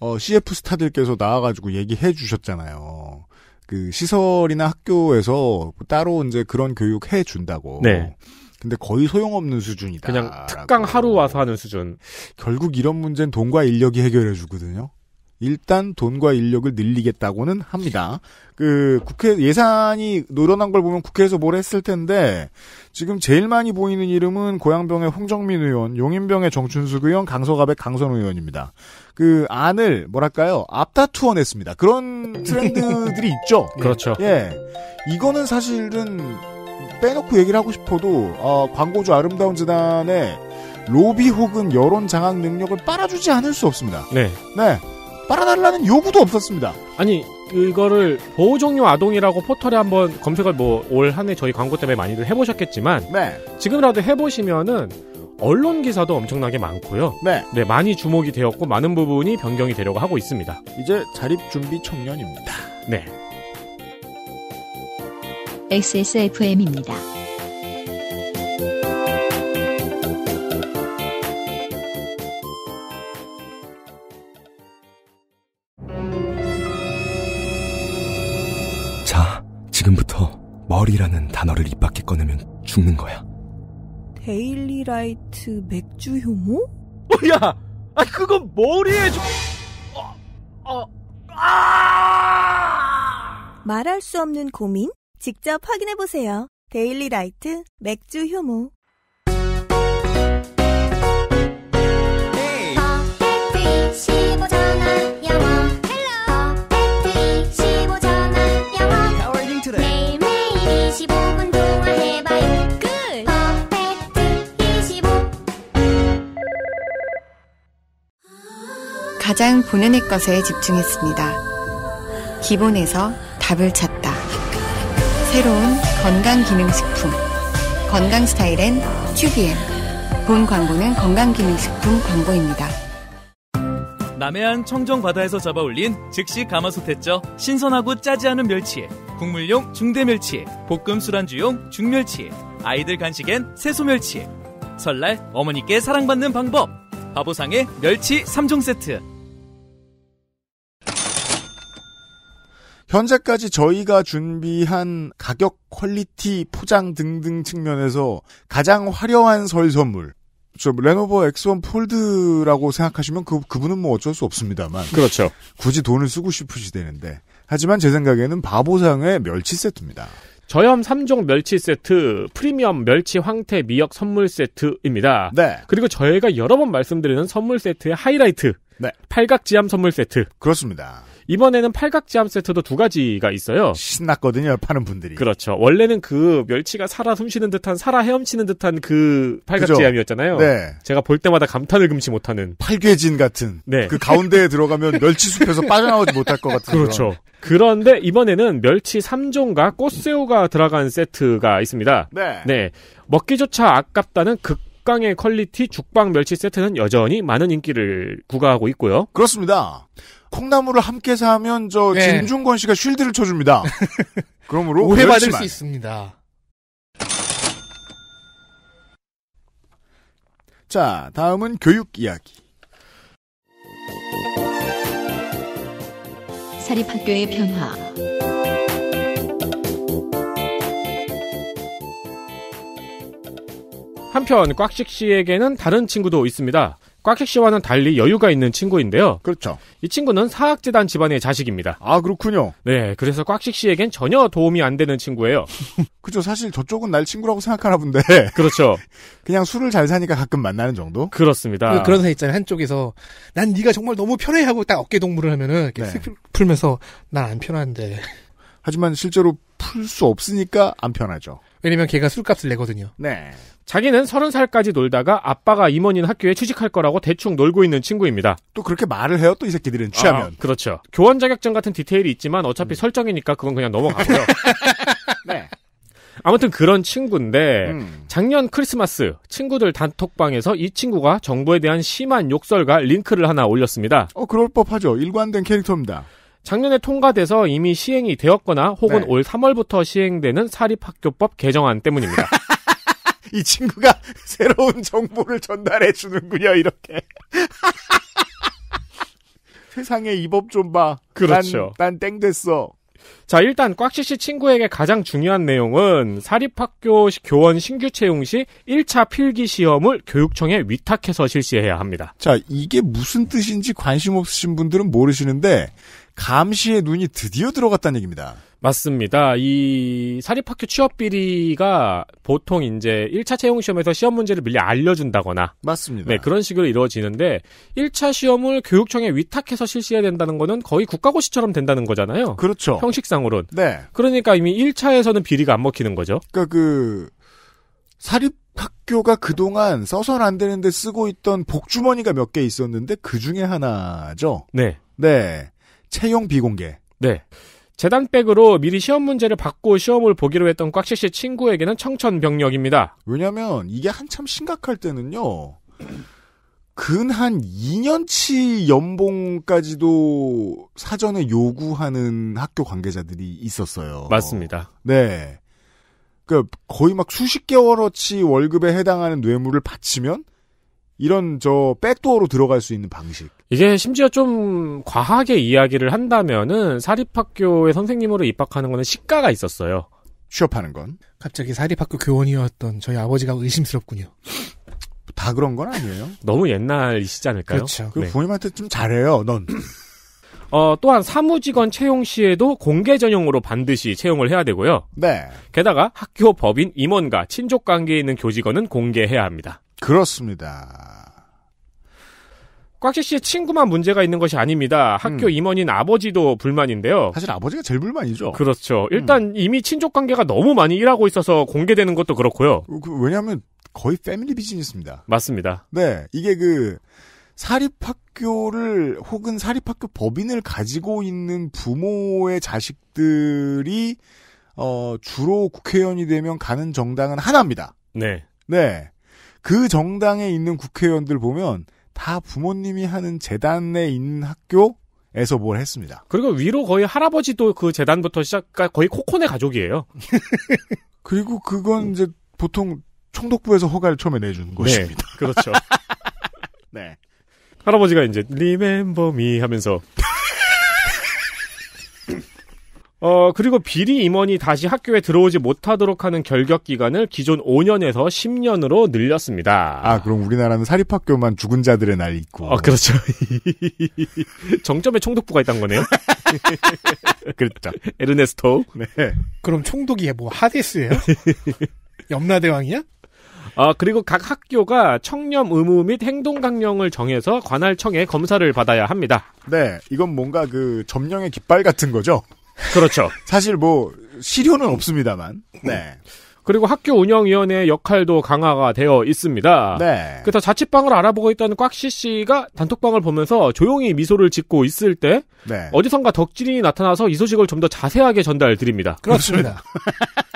어, CF 스타들께서 나와가지고 얘기해 주셨잖아요. 그 시설이나 학교에서 따로 이제 그런 교육 해 준다고. 네. 근데 거의 소용없는 수준이다. 그냥 특강 하루 와서 하는 수준. 결국 이런 문제는 돈과 인력이 해결해 주거든요. 일단 돈과 인력을 늘리겠다고는 합니다. 그 국회 예산이 늘어난 걸 보면 국회에서 뭘 했을 텐데 지금 제일 많이 보이는 이름은 고양병의 홍정민 의원, 용인병의 정춘숙 의원, 강서갑의 강선 의원입니다. 그 안을 뭐랄까요 앞다투어냈습니다. 그런 트렌드들이 있죠. [laughs] 그렇죠. 예, 이거는 사실은 빼놓고 얘기를 하고 싶어도 어, 광고주 아름다운 재단의 로비 혹은 여론 장악 능력을 빨아주지 않을 수 없습니다. 네. 네. 빨아달라는 요구도 없었습니다. 아니 이거를 보호 종료 아동이라고 포털에 한번 검색을 뭐 올 한해 저희 광고 때문에 많이들 해보셨겠지만 네. 지금이라도 해보시면은 언론 기사도 엄청나게 많고요. 네. 네, 많이 주목이 되었고 많은 부분이 변경이 되려고 하고 있습니다. 이제 자립 준비 청년입니다. 네. XSFM입니다. 썰이라는 단어를 입 밖에 꺼내면 죽는 거야. 데일리라이트 맥주 효모? 야! 아, 그건 머리에 좀... 어, 어, 아! 말할 수 없는 고민? 직접 확인해보세요. 데일리라이트 맥주 효모. 가장 보는 의 것에 집중했습니다. 기본에서 답을 찾다. 새로운 건강기능식품. 건강 스타일엔 튜비엠본 광고는 건강기능식품 광고입니다. 남해안 청정바다에서 잡아올린 즉시 가마솥했죠. 신선하고 짜지 않은 멸치에 국물용 중대멸치에 볶음 술안주용 중멸치에 아이들 간식엔 새소멸치에 설날 어머니께 사랑받는 방법 바보상의 멸치 3종 세트 현재까지 저희가 준비한 가격, 퀄리티, 포장 등등 측면에서 가장 화려한 설 선물. 저 레노버 X1 폴드라고 생각하시면 그 그분은 뭐 어쩔 수 없습니다만. 그렇죠. 굳이 돈을 쓰고 싶으시되는데. 하지만 제 생각에는 바보상의 멸치 세트입니다. 저염 3종 멸치 세트, 프리미엄 멸치 황태 미역 선물 세트입니다. 네. 그리고 저희가 여러 번 말씀드리는 선물 세트의 하이라이트. 네. 팔각지암 선물 세트. 그렇습니다. 이번에는 팔각지암 세트도 두 가지가 있어요. 신났거든요, 파는 분들이. 그렇죠. 원래는 그 멸치가 살아 숨쉬는 듯한 살아 헤엄치는 듯한 그 팔각지암이었잖아요. 네. 제가 볼 때마다 감탄을 금치 못하는 팔괘진 같은 네. 그 가운데에 들어가면 멸치 숲에서 [laughs] 빠져나오지 못할 것 같은 그렇죠. 그런. 그런데 이번에는 멸치 3종과 꽃새우가 들어간 세트가 있습니다. 네. 네. 먹기조차 아깝다는 극 국방의 퀄리티 죽방 멸치 세트는 여전히 많은 인기를 구가하고 있고요. 그렇습니다. 콩나물을 함께 사면 저 네. 진중권 씨가 쉴드를 쳐줍니다. [laughs] 그러므로 오해 받을 수 있습니다. 자, 다음은 교육 이야기. 사립학교의 변화. 한편 꽉식 씨에게는 다른 친구도 있습니다. 꽉식 씨와는 달리 여유가 있는 친구인데요. 그렇죠. 이 친구는 사학재단 집안의 자식입니다. 아, 그렇군요. 네, 그래서 꽉식 씨에겐 전혀 도움이 안 되는 친구예요. [laughs] 그죠. 사실 저쪽은 날 친구라고 생각하나 본데. [laughs] 그렇죠. [laughs] 그냥 술을 잘 사니까 가끔 만나는 정도? 그렇습니다. 그, 그런 사 있잖아요. 한쪽에서 난니가 정말 너무 편해 하고 딱 어깨 동무를 하면은 이렇게 네. 풀면서 난 안 편한데. 하지만 실제로 풀 수 없으니까 안 편하죠. 왜냐면 걔가 술값을 내거든요. 네. 자기는 서른 살까지 놀다가 아빠가 임원인 학교에 취직할 거라고 대충 놀고 있는 친구입니다. 또 그렇게 말을 해요, 또 이 새끼들은 취하면. 아, 그렇죠. 교원 자격증 같은 디테일이 있지만 어차피 음. 설정이니까 그건 그냥 넘어가고요. [laughs] 네. 아무튼 그런 친구인데 음. 작년 크리스마스 친구들 단톡방에서 이 친구가 정부에 대한 심한 욕설과 링크를 하나 올렸습니다. 어 그럴 법하죠. 일관된 캐릭터입니다. 작년에 통과돼서 이미 시행이 되었거나 혹은 네. 올 3월부터 시행되는 사립학교법 개정안 때문입니다. [laughs] 이 친구가 [laughs] 새로운 정보를 전달해 주는군요, 이렇게. [laughs] 세상에 이 법 좀 봐. 그렇죠. 난, 난땡 됐어. 자, 일단 꽉씨씨 친구에게 가장 중요한 내용은 사립학교 교원 신규 채용 시 1차 필기 시험을 교육청에 위탁해서 실시해야 합니다. 자, 이게 무슨 뜻인지 관심 없으신 분들은 모르시는데 감시의 눈이 드디어 들어갔다는 얘기입니다. 맞습니다. 이 사립학교 취업 비리가 보통 이제 1차 채용 시험에서 시험 문제를 미리 알려준다거나 맞습니다. 네, 그런 식으로 이루어지는데 1차 시험을 교육청에 위탁해서 실시해야 된다는 거는 거의 국가고시처럼 된다는 거잖아요. 그렇죠. 형식상으론. 네. 그러니까 이미 1차에서는 비리가 안 먹히는 거죠. 그러니까 그 사립 학교가 그동안 써선 안 되는데 쓰고 있던 복주머니가 몇 개 있었는데 그 중에 하나죠. 네. 네. 채용 비공개. 네. 재단백으로 미리 시험 문제를 받고 시험을 보기로 했던 꽉씨 씨 친구에게는 청천벽력입니다. 왜냐면 이게 한참 심각할 때는요. 근 한 2년치 연봉까지도 사전에 요구하는 학교 관계자들이 있었어요. 맞습니다. 네. 그 거의 막 수십 개월어치 월급에 해당하는 뇌물을 바치면 이런 저 백도어로 들어갈 수 있는 방식. 이게 심지어 좀 과하게 이야기를 한다면은 사립학교에 선생님으로 입학하는 거는 시가가 있었어요. 취업하는 건. 갑자기 사립학교 교원이었던 저희 아버지가 의심스럽군요. 다 그런 건 아니에요. 너무 옛날이시지 않을까요? 그렇죠. 그 네. 부모님한테 좀 잘해요, 넌. [clears throat] 어, 또한 사무직원 채용 시에도 공개 전형으로 반드시 채용을 해야 되고요. 네. 게다가 학교 법인 임원과 친족 관계에 있는 교직원은 공개해야 합니다. 그렇습니다. 곽씨 씨의 친구만 문제가 있는 것이 아닙니다. 학교 음. 임원인 아버지도 불만인데요. 사실 아버지가 제일 불만이죠. 그렇죠. 음. 일단 음. 이미 친족 관계가 너무 많이 일하고 있어서 공개되는 것도 그렇고요. 어, 그, 왜냐하면 거의 패밀리 비즈니스입니다. 맞습니다. 네, 이게 그 사립학교를 혹은 사립학교 법인을 가지고 있는 부모의 자식들이 어, 주로 국회의원이 되면 가는 정당은 하나입니다. 네. 네. 그 정당에 있는 국회의원들 보면 다 부모님이 하는 재단에 있는 학교에서 뭘 했습니다. 그리고 위로 거의 할아버지도 그 재단부터 시작, 거의 코코네 가족이에요. [laughs] 그리고 그건 이제 보통 총독부에서 허가를 처음에 내주는 네, 것입니다. 그렇죠. [laughs] 네. 할아버지가 이제 리멤버미 하면서 [laughs] 어, 그리고 비리 임원이 다시 학교에 들어오지 못하도록 하는 결격 기간을 기존 5년에서 10년으로 늘렸습니다. 아, 그럼 우리나라는 사립학교만 죽은 자들의 날 있고. 아, 그렇죠. [laughs] 정점에 총독부가 있단 거네요. [laughs] 그렇죠. 에르네스토. 네. 그럼 총독이 뭐 하데스예요? [laughs] 염라대왕이야? 아, 그리고 각 학교가 청렴 의무 및 행동 강령을 정해서 관할청에 검사를 받아야 합니다. 네, 이건 뭔가 그 점령의 깃발 같은 거죠. 그렇죠. [laughs] 사실 뭐 실효는 없습니다만. 네. 그리고 학교 운영위원회의 역할도 강화가 되어 있습니다. 네. 그래서 자취방을 알아보고 있던 꽉씨 씨가 단톡방을 보면서 조용히 미소를 짓고 있을 때 네. 어디선가 덕질인이 나타나서 이 소식을 좀 더 자세하게 전달드립니다. 그렇습니다.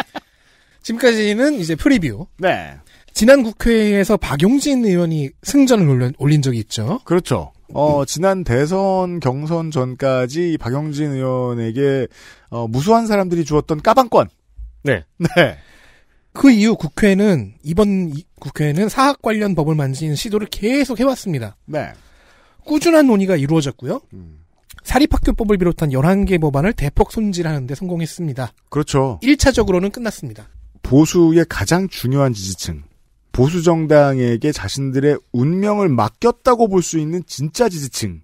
[laughs] 지금까지는 이제 프리뷰. 네. 지난 국회에서 박용진 의원이 승전을 올린 적이 있죠. 그렇죠. 어, 지난 대선 경선 전까지 박영진 의원에게 어, 무수한 사람들이 주었던 까방권. 네. 네. 그 이후 국회는 이번 국회는 사학 관련 법을 만지는 시도를 계속 해왔습니다. 네. 꾸준한 논의가 이루어졌고요. 음. 사립학교법을 비롯한 11개 법안을 대폭 손질하는 데 성공했습니다. 그렇죠. 1차적으로는 끝났습니다. 보수의 가장 중요한 지지층. 보수 정당에게 자신들의 운명을 맡겼다고 볼 수 있는 진짜 지지층이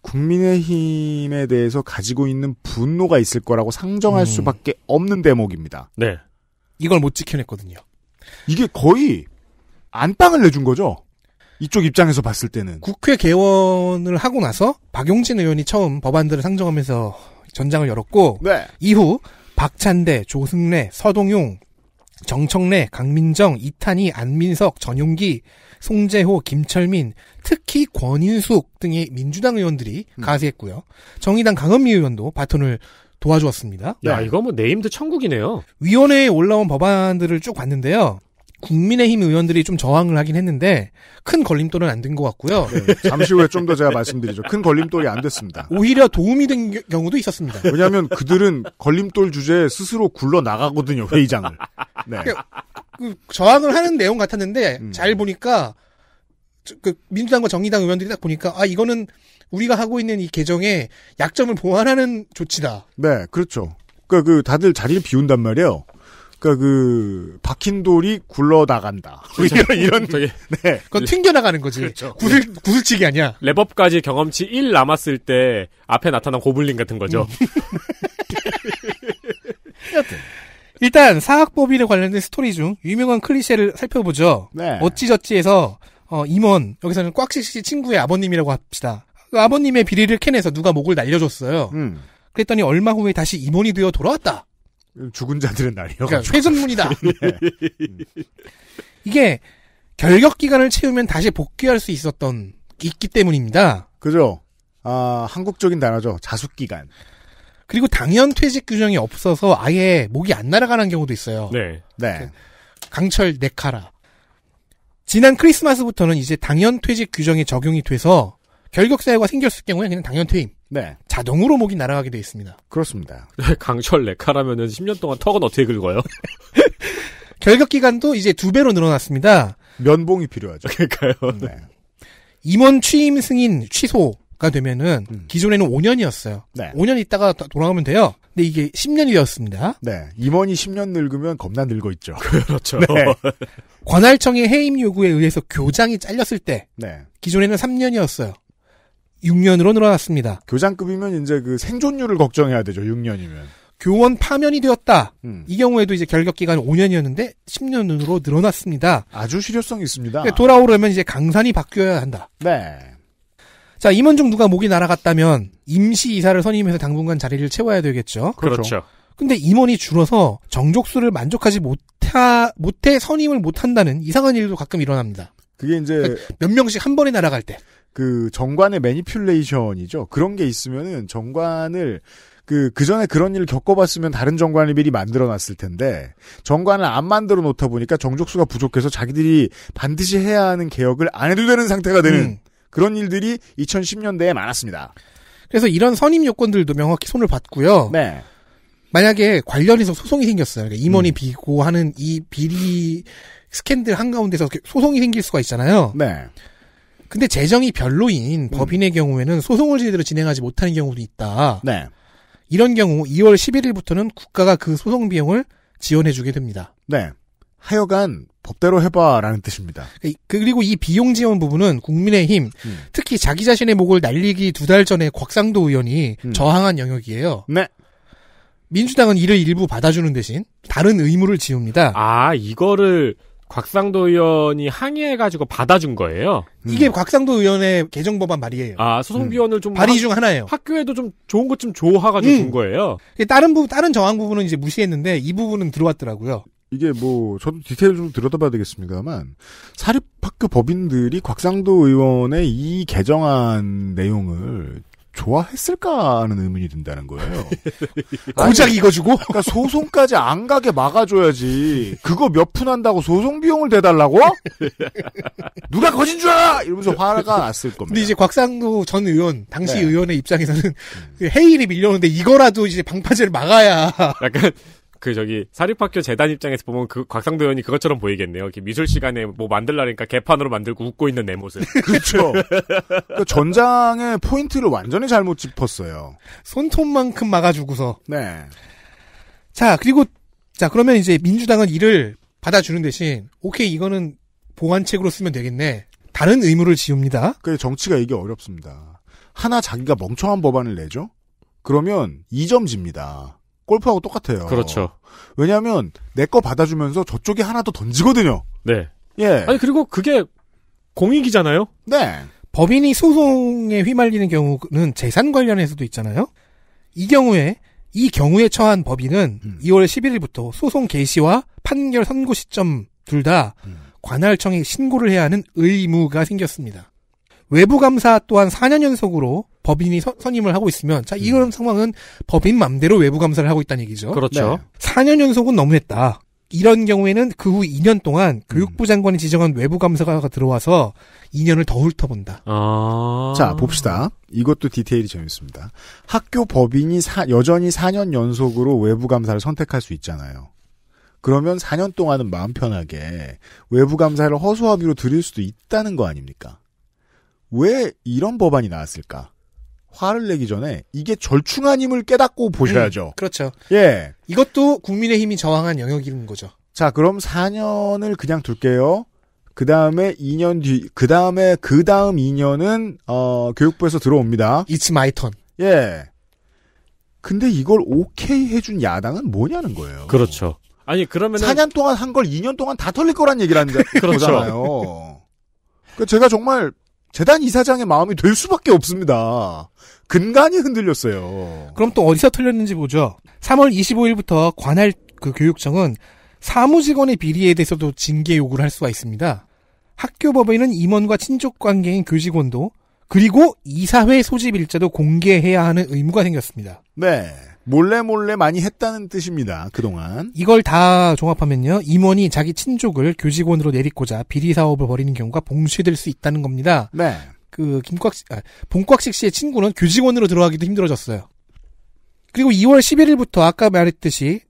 국민의힘에 대해서 가지고 있는 분노가 있을 거라고 상정할 음. 수밖에 없는 대목입니다. 네. 이걸 못 지켜냈거든요. 이게 거의 안방을 내준 거죠. 이쪽 입장에서 봤을 때는 국회 개원을 하고 나서 박용진 의원이 처음 법안들을 상정하면서 전장을 열었고 네. 이후 박찬대, 조승래, 서동용, 정청래, 강민정, 이탄희, 안민석, 전용기, 송재호, 김철민, 특히 권인숙 등의 민주당 의원들이 음. 가세했고요. 정의당 강은미 의원도 바톤을 도와주었습니다. 야, 네. 이거 뭐 네임드 천국이네요. 위원회에 올라온 법안들을 쭉 봤는데요. 국민의힘 의원들이 좀 저항을 하긴 했는데 큰 걸림돌은 안 된 것 같고요. 네, 잠시 후에 좀 더 제가 말씀드리죠. 큰 걸림돌이 안 됐습니다. 오히려 도움이 된 경우도 있었습니다. 왜냐하면 그들은 걸림돌 주제에 스스로 굴러 나가거든요 회의장을. 네. 그러니까 그 저항을 하는 내용 같았는데 음. 잘 보니까 그 민주당과 정의당 의원들이 딱 보니까 아 이거는 우리가 하고 있는 이 개정에 약점을 보완하는 조치다. 네, 그렇죠. 그러니까 그 다들 자리를 비운단 말이에요. 그러니까 그 박힌 돌이 굴러 나간다. [laughs] 뭐 이런 이런 저기 네. 그건 튕겨 나가는 거지. 그렇죠. 구슬 네. 구슬치기 아니야. 레버까지 경험치 1 남았을 때 앞에 나타난 고블린 같은 거죠. 여튼 음. [laughs] 일단 사학법인에 관련된 스토리 중 유명한 클리셰를 살펴보죠. 네. 어찌저찌해서 어, 임원 여기서는 꽉식 씨 친구의 아버님이라고 합시다. 그 아버님의 비리를 캐내서 누가 목을 날려줬어요. 음. 그랬더니 얼마 후에 다시 임원이 되어 돌아왔다. 죽은 자들의 날이요. 그러니까 최선문이다. [laughs] 네. 음. 이게 결격 기간을 채우면 다시 복귀할 수 있었던 있기 때문입니다. 그죠? 아 한국적인 단어죠. 자숙 기간. 그리고 당연 퇴직 규정이 없어서 아예 목이 안 날아가는 경우도 있어요. 네. 네. 그 강철 네카라. 지난 크리스마스부터는 이제 당연 퇴직 규정이 적용이 돼서 결격 사유가 생겼을 경우에 그냥 당연 퇴임. 네. 자동으로 목이 날아가게 돼 있습니다. 그렇습니다. 네, 강철 레카라면은 10년 동안 턱은 어떻게 긁어요? [laughs] 결격 기간도 이제 두 배로 늘어났습니다. 면봉이 필요하죠. [laughs] 그러니까요. 네. 임원 취임 승인 취소가 되면은 음. 기존에는 5년이었어요. 네. 5년 있다가 돌아가면 돼요. 근데 이게 10년이 되었습니다. 네. 임원이 10년 늙으면 겁나 늙어 있죠. [laughs] 그렇죠. 네. 관할청의 해임 요구에 의해서 교장이 잘렸을 때 네. 기존에는 3년이었어요. 6년으로 늘어났습니다. 교장급이면 이제 그 생존율을 걱정해야 되죠. 6년이면. 교원 파면이 되었다. 음. 이 경우에도 이제 결격 기간 5년이었는데 10년으로 늘어났습니다. 아주 실효성이 있습니다. 그러니까 돌아오려면 이제 강산이 바뀌어야 한다. 네. 자, 임원 중 누가 목이 날아갔다면 임시 이사를 선임해서 당분간 자리를 채워야 되겠죠. 그렇죠. 그렇죠. 근데 임원이 줄어서 정족수를 만족하지 못하, 못해 선임을 못한다는 이상한 일도 가끔 일어납니다. 그게 이제 그러니까 몇 명씩 한 번에 날아갈 때. 그 정관의 매니퓰레이션이죠. 그런 게 있으면은 정관을 그, 그 전에 그런 일을 겪어봤으면 다른 정관을 미리 만들어 놨을 텐데, 정관을 안 만들어 놓다 보니까 정족수가 부족해서 자기들이 반드시 해야 하는 개혁을 안 해도 되는 상태가 되는 음. 그런 일들이 2010년대에 많았습니다. 그래서 이런 선임 요건들도 명확히 손을 봤고요. 네. 만약에 관련해서 소송이 생겼어요. 그러니까 임원이 음. 비고 하는 이 비리 스캔들 한가운데서 소송이 생길 수가 있잖아요. 네. 근데 재정이 별로인 음. 법인의 경우에는 소송을 제대로 진행하지 못하는 경우도 있다. 네. 이런 경우 2월 11일부터는 국가가 그 소송 비용을 지원해주게 됩니다. 네. 하여간 법대로 해봐라는 뜻입니다. 그, 그리고 이 비용 지원 부분은 국민의힘, 음. 특히 자기 자신의 목을 날리기 두 달 전에 곽상도 의원이 음. 저항한 영역이에요. 네. 민주당은 이를 일부 받아주는 대신 다른 의무를 지웁니다. 아, 이거를 곽상도 의원이 항의해가지고 받아준 거예요. 이게 곽상도 의원의 개정 법안 발의예요. 아 소송 비원을 음. 좀 발의 하, 중 하나예요. 학교에도 좀 좋은 것좀 조하가지고 음. 준 거예요. 다른 부 다른 정황 부분은 이제 무시했는데 이 부분은 들어왔더라고요. 이게 뭐 저도 디테일 좀 들여다봐야 되겠습니다만 사립학교 법인들이 곽상도 의원의 이 개정안 내용을 좋아했을까 하는 의문이 든다는 거예요. [laughs] 고작 이거 주고? 그러니까 소송까지 안 가게 막아줘야지. 그거 몇 푼 한다고 소송 비용을 대달라고? [laughs] 누가 거진 줄 알아! 이러면서 화가 났을 겁니다. 근데 이제 곽상도 전 의원, 당시 네. 의원의 입장에서는 음. 그 해일이 밀려오는데 이거라도 이제 방파제를 막아야. 약간 그 저기 사립학교 재단 입장에서 보면 그 곽상도 의원이 그것처럼 보이겠네요. 이렇게 미술 시간에 뭐 만들라니까 개판으로 만들고 웃고 있는 내 모습. [laughs] 그렇죠. 그 전장의 포인트를 완전히 잘못 짚었어요. 손톱만큼 막아주고서. 네. 자 그리고 자 그러면 이제 민주당은 이를 받아주는 대신 오케이 이거는 보완책으로 쓰면 되겠네. 다른 의무를 지웁니다. 그래 정치가 이게 어렵습니다. 하나 자기가 멍청한 법안을 내죠. 그러면 이점 집니다. 골프하고 똑같아요. 그렇죠. 왜냐하면 내 거 받아주면서 저쪽에 하나 더 던지거든요. 네. 예. 아니 그리고 그게 공익이잖아요. 네. 법인이 소송에 휘말리는 경우는 재산 관련해서도 있잖아요. 이 경우에 이 경우에 처한 법인은 음. 2월 11일부터 소송 개시와 판결 선고 시점 둘다 음. 관할청에 신고를 해야 하는 의무가 생겼습니다. 외부 감사 또한 4년 연속으로 법인이 선, 임을 하고 있으면 자 이런 음. 상황은 법인 맘대로 외부 감사를 하고 있다는 얘기죠. 그렇죠. 네. 4년 연속은 너무했다. 이런 경우에는 그 후 2년 동안 음. 교육부 장관이 지정한 외부 감사가 들어와서 2년을 더 훑어본다. 아... 자, 봅시다. 이것도 디테일이 재밌습니다. 학교 법인이 사, 여전히 4년 연속으로 외부 감사를 선택할 수 있잖아요. 그러면 4년 동안은 마음 편하게 외부 감사를 허수아비로 드릴 수도 있다는 거 아닙니까? 왜 이런 법안이 나왔을까? 화를 내기 전에 이게 절충한 임을 깨닫고 음, 보셔야죠. 음, 그렇죠. 예. 이것도 국민의 힘이 저항한 영역인 거죠. 자, 그럼 4년을 그냥 둘게요. 그 다음에 2년 뒤, 그 다음에, 그 다음 2년은, 어, 교육부에서 들어옵니다. It's my turn. 예. 근데 이걸 오케이 해준 야당은 뭐냐는 거예요. 그렇죠. 아니, 그러면 4년 동안 한 걸 2년 동안 다 털릴 거란 얘기라는 [laughs] 그렇죠. 거잖아요. 그렇죠. 제가 정말 재단 이사장의 마음이 될 수밖에 없습니다. 근간이 흔들렸어요. 그럼 또 어디서 틀렸는지 보죠. 3월 25일부터 관할 그 교육청은 사무직원의 비리에 대해서도 징계 요구를 할 수가 있습니다. 학교 법인은 임원과 친족 관계인 교직원도 그리고 이사회 소집 일자도 공개해야 하는 의무가 생겼습니다. 네. 몰래 몰래 많이 했다는 뜻입니다. 그동안. 이걸 다 종합하면요. 임원이 자기 친족을 교직원으로 내리고자 비리 사업을 벌이는 경우가 봉쇄될 수 있다는 겁니다. 네. 그 김곽식 아, 봉곽식 씨의 친구는 교직원으로 들어가기도 힘들어졌어요. 그리고 2월 11일부터 아까 말했듯이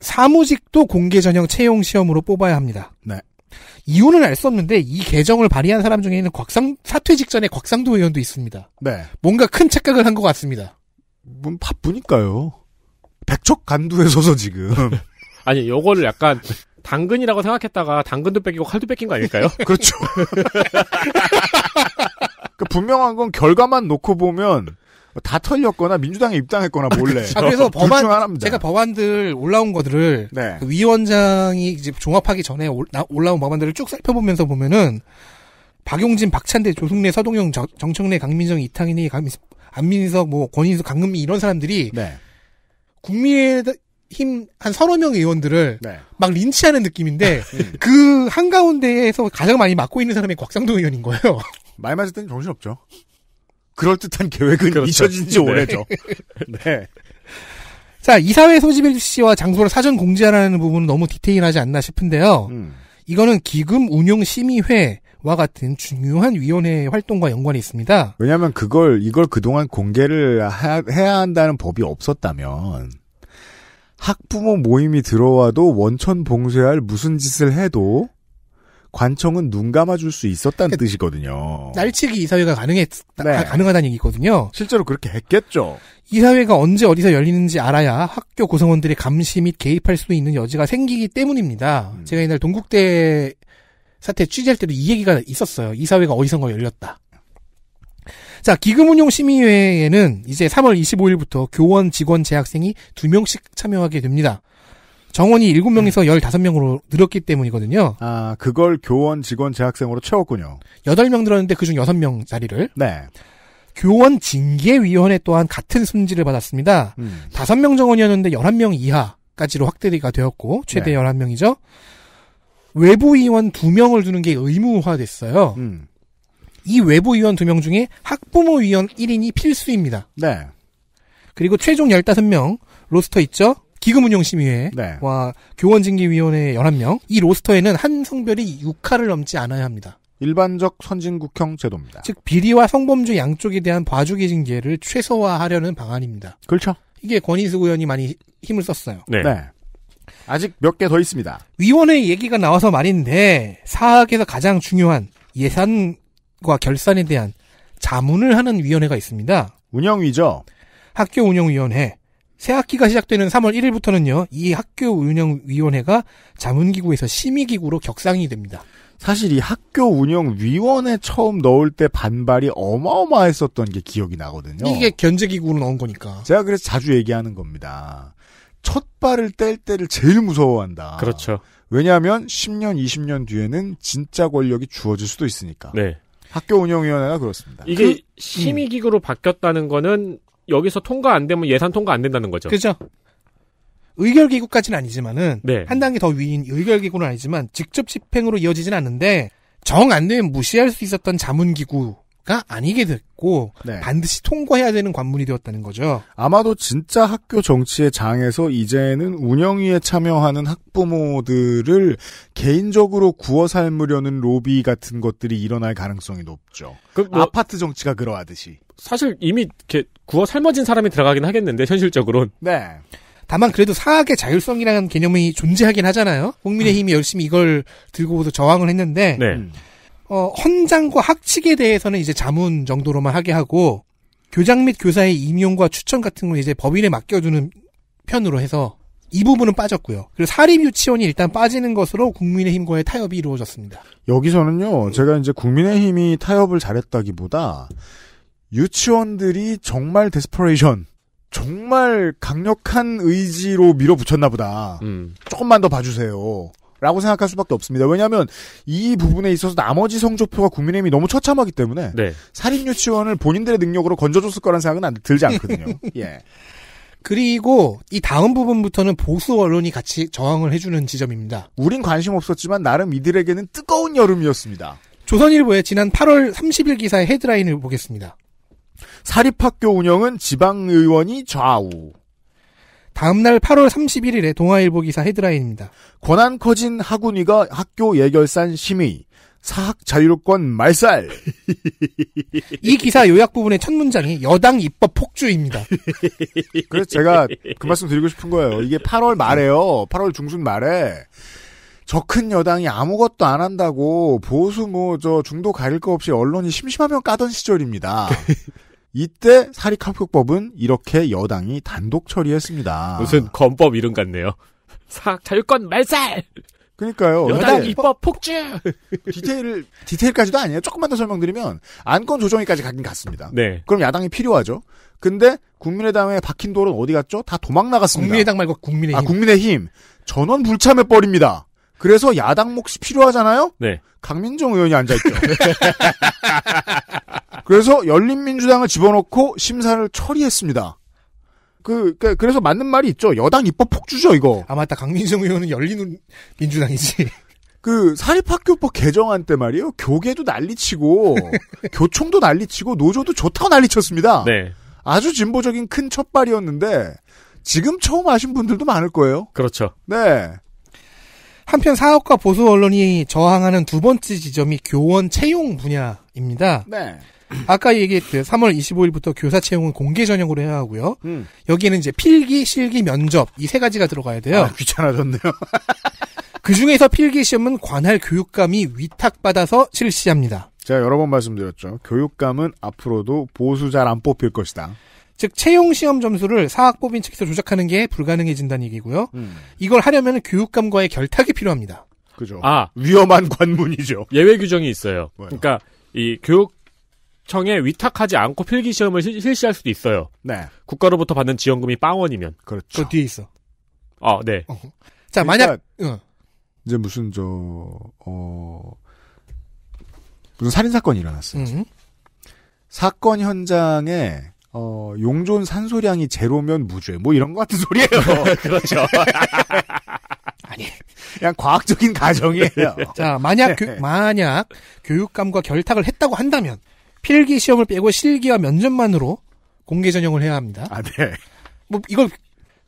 사무직도 공개 전형 채용 시험으로 뽑아야 합니다. 네. 이유는 알 수 없는데 이 개정을 발의한 사람 중에는 곽상 사퇴 직전에 곽상도 의원도 있습니다. 네. 뭔가 큰 착각을 한 것 같습니다. 문 바쁘니까요. 백척 간두에 서서 지금. [laughs] 아니, 요거를 약간 당근이라고 생각했다가 당근도 뺏기고 칼도 뺏긴 거 아닐까요? [laughs] 그렇죠. [laughs] 그 분명한 건 결과만 놓고 보면 다 털렸거나 민주당에 입당했거나 몰래. 아, 그래서 법안 제가 법안들 올라온 것들을 네. 그 위원장이 이제 종합하기 전에 올라온 법안들을 쭉 살펴보면서 보면은 박용진, 박찬대, 조승래, 서동영, 정, 정청래, 강민정, 이탕인이 안민석, 뭐 권인수, 강금미 이런 사람들이 네. 국민의힘 한 서너 명 의원들을 네. 막 린치하는 느낌인데 음. 그 한가운데에서 가장 많이 맡고 있는 사람이 곽상도 의원인 거예요. [laughs] 말 맞을 때는 정신없죠. 그럴듯한 계획은 그렇죠. 잊혀진 지 네. 오래죠. [laughs] 네. 자, 이사회 소집 일씨와 장소를 사전 공지하라는 부분은 너무 디테일하지 않나 싶은데요. 음. 이거는 기금 운용 심의회 와 같은 중요한 위원회 활동과 연관이 있습니다. 왜냐하면 그걸 이걸 그동안 공개를 하, 해야 한다는 법이 없었다면 학부모 모임이 들어와도 원천 봉쇄할 무슨 짓을 해도 관청은 눈 감아줄 수 있었다는 그러니까 뜻이거든요. 날치기 이사회가 가능했, 네. 가능하다는 얘기거든요. 실제로 그렇게 했겠죠. 이사회가 언제 어디서 열리는지 알아야 학교 구성원들이 감시 및 개입할 수 있는 여지가 생기기 때문입니다. 음. 제가 옛날 동국대 사태 취재할 때도 이 얘기가 있었어요. 이 사회가 어디선가 열렸다. 자, 기금운용 심의회에는 이제 3월 25일부터 교원, 직원, 재학생이 2명씩 참여하게 됩니다. 정원이 7명에서 15명으로 음. 늘었기 때문이거든요. 아, 그걸 교원, 직원, 재학생으로 채웠군요. 8명 늘었는데 그중 6명 자리를. 네. 교원 징계위원회 또한 같은 순지를 받았습니다. 음. 5명 정원이었는데 11명 이하까지로 확대가 되었고, 최대 네. 11명이죠. 외부 의원 두 명을 두는 게 의무화됐어요. 음. 이 외부 의원 두명 중에 학부모 위원 1인이 필수입니다. 네. 그리고 최종 15명 로스터 있죠? 기금운용심의회와 네. 교원징계위원회 11명. 이 로스터에는 한 성별이 6화을 넘지 않아야 합니다. 일반적 선진국형 제도입니다. 즉 비리와 성범죄 양쪽에 대한 봐주기 징계를 최소화하려는 방안입니다. 그렇죠. 이게 권희수 의원이 많이 힘을 썼어요. 네. 네. 아직 몇 개 더 있습니다. 위원회 얘기가 나와서 말인데 사학에서 가장 중요한 예산과 결산에 대한 자문을 하는 위원회가 있습니다. 운영위죠. 학교 운영위원회. 새 학기가 시작되는 3월 1일부터는요, 이 학교 운영위원회가 자문기구에서 심의기구로 격상이 됩니다. 사실 이 학교 운영위원회 처음 넣을 때 반발이 어마어마했었던 게 기억이 나거든요. 이게 견제기구로 넣은 거니까. 제가 그래서 자주 얘기하는 겁니다. 첫 발을 뗄 때를 제일 무서워한다. 그렇죠. 왜냐하면 10년, 20년 뒤에는 진짜 권력이 주어질 수도 있으니까. 네. 학교 운영위원회가 그렇습니다. 이게 그, 음. 심의기구로 음. 바뀌었다는 거는 여기서 통과 안 되면 예산 통과 안 된다는 거죠. 그죠. 의결기구까지는 아니지만은 네. 한 단계 더 위인 의결기구는 아니지만 직접 집행으로 이어지진 않는데 정 안 되면 무시할 수 있었던 자문기구 가 아니게 됐고 네. 반드시 통과해야 되는 관문이 되었다는 거죠. 아마도 진짜 학교 정치의 장에서 이제는 운영위에 참여하는 학부모들을 개인적으로 구워 삶으려는 로비 같은 것들이 일어날 가능성이 높죠. 그, 뭐, 아파트 정치가 그러하듯이. 사실 이미 이렇게 구워 삶아진 사람이 들어가긴 하겠는데 현실적으로는. 네. 다만 그래도 사학의 자율성이라는 개념이 존재하긴 하잖아요. 국민의힘이 음. 열심히 이걸 들고 오서 저항을 했는데 네. 음. 어, 헌장과 학칙에 대해서는 이제 자문 정도로만 하게 하고 교장 및 교사의 임용과 추천 같은 건 이제 법인에 맡겨두는 편으로 해서 이 부분은 빠졌고요. 그리고 사립 유치원이 일단 빠지는 것으로 국민의힘과의 타협이 이루어졌습니다. 여기서는요, 제가 이제 국민의힘이 타협을 잘했다기보다 유치원들이 정말 데스퍼레이션, 정말 강력한 의지로 밀어붙였나 보다. 음. 조금만 더 봐주세요. 라고 생각할 수밖에 없습니다. 왜냐하면 이 부분에 있어서 나머지 성조표가 국민의힘이 너무 처참하기 때문에 네. 사립 유치원을 본인들의 능력으로 건져줬을 거란 생각은 안, 들지 않거든요. [laughs] 예. 그리고 이 다음 부분부터는 보수 언론이 같이 저항을 해주는 지점입니다. 우린 관심 없었지만 나름 이들에게는 뜨거운 여름이었습니다. 조선일보의 지난 8월 30일 기사의 헤드라인을 보겠습니다. 사립학교 운영은 지방의원이 좌우. 다음날 8월 31일에 동아일보 기사 헤드라인입니다. 권한 커진 하군이가 학교 예결산 심의. 사학 자유권 말살. 이 기사 요약 부분의 첫 문장이 여당 입법 폭주입니다. [laughs] 그래서 제가 그 말씀 드리고 싶은 거예요. 이게 8월 말에요. 8월 중순 말에 저 큰 여당이 아무것도 안 한다고 보수 뭐 저 중도 가릴 거 없이 언론이 심심하면 까던 시절입니다. 이때 사립학교법은 이렇게 여당이 단독 처리했습니다. 무슨 건법 이름 같네요. 사자유권 말살. 그러니까요. 여당 입법 폭주. 디테일을 디테일까지도 아니에요. 조금만 더 설명드리면 안건 조정위까지 가긴 갔습니다. 네. 그럼 야당이 필요하죠. 근데 국민의당의 박힌 돌은 어디 갔죠? 다 도망 나갔습니다. 국민의당 말고 국민의힘. 아 국민의힘 전원 불참해 버립니다. 그래서 야당 몫이 필요하잖아요? 네. 강민정 의원이 앉아있죠. [laughs] 그래서 열린민주당을 집어넣고 심사를 처리했습니다. 그, 그, 그래서 맞는 말이 있죠. 여당 입법 폭주죠, 이거. 아, 맞다. 강민정 의원은 열린민주당이지. 그, 사립학교법 개정안 때 말이에요. 교계도 난리치고, [laughs] 교총도 난리치고, 노조도 좋다고 난리쳤습니다. 네. 아주 진보적인 큰 첫발이었는데, 지금 처음 아신 분들도 많을 거예요. 그렇죠. 네. 한편 사업과 보수 언론이 저항하는 두 번째 지점이 교원 채용 분야입니다. 네. 아까 얘기했듯 3월 25일부터 교사 채용은 공개 전형으로 해야 하고요. 음. 여기에는 이제 필기, 실기, 면접 이 세 가지가 들어가야 돼요. 아, 귀찮아졌네요. [laughs] 그 중에서 필기 시험은 관할 교육감이 위탁받아서 실시합니다. 제가 여러 번 말씀드렸죠. 교육감은 앞으로도 보수 잘 안 뽑힐 것이다. 즉 채용 시험 점수를 사학 법인 측에서 조작하는 게 불가능해진다는 얘기고요. 음. 이걸 하려면 교육감과의 결탁이 필요합니다. 그죠. 아 위험한 관문이죠. 예외 규정이 있어요. 뭐요? 그러니까 이 교육청에 위탁하지 않고 필기 시험을 실시할 수도 있어요. 네. 국가로부터 받는 지원금이 빵원이면. 그렇죠. 그 뒤에 있어. 아 네. 어. 자 만약 이제 무슨 저 어. 무슨 살인 사건이 일어났어요. 음. 사건 현장에 어, 용존 산소량이 제로면 무죄. 뭐 이런 것 같은 소리예요. [laughs] 그렇죠. [laughs] 아니, 그냥 과학적인 가정이에요. [laughs] 자, 만약 교, 네. 만약 교육감과 결탁을 했다고 한다면 필기 시험을 빼고 실기와 면접만으로 공개 전형을 해야 합니다. 아, 네. 뭐 이걸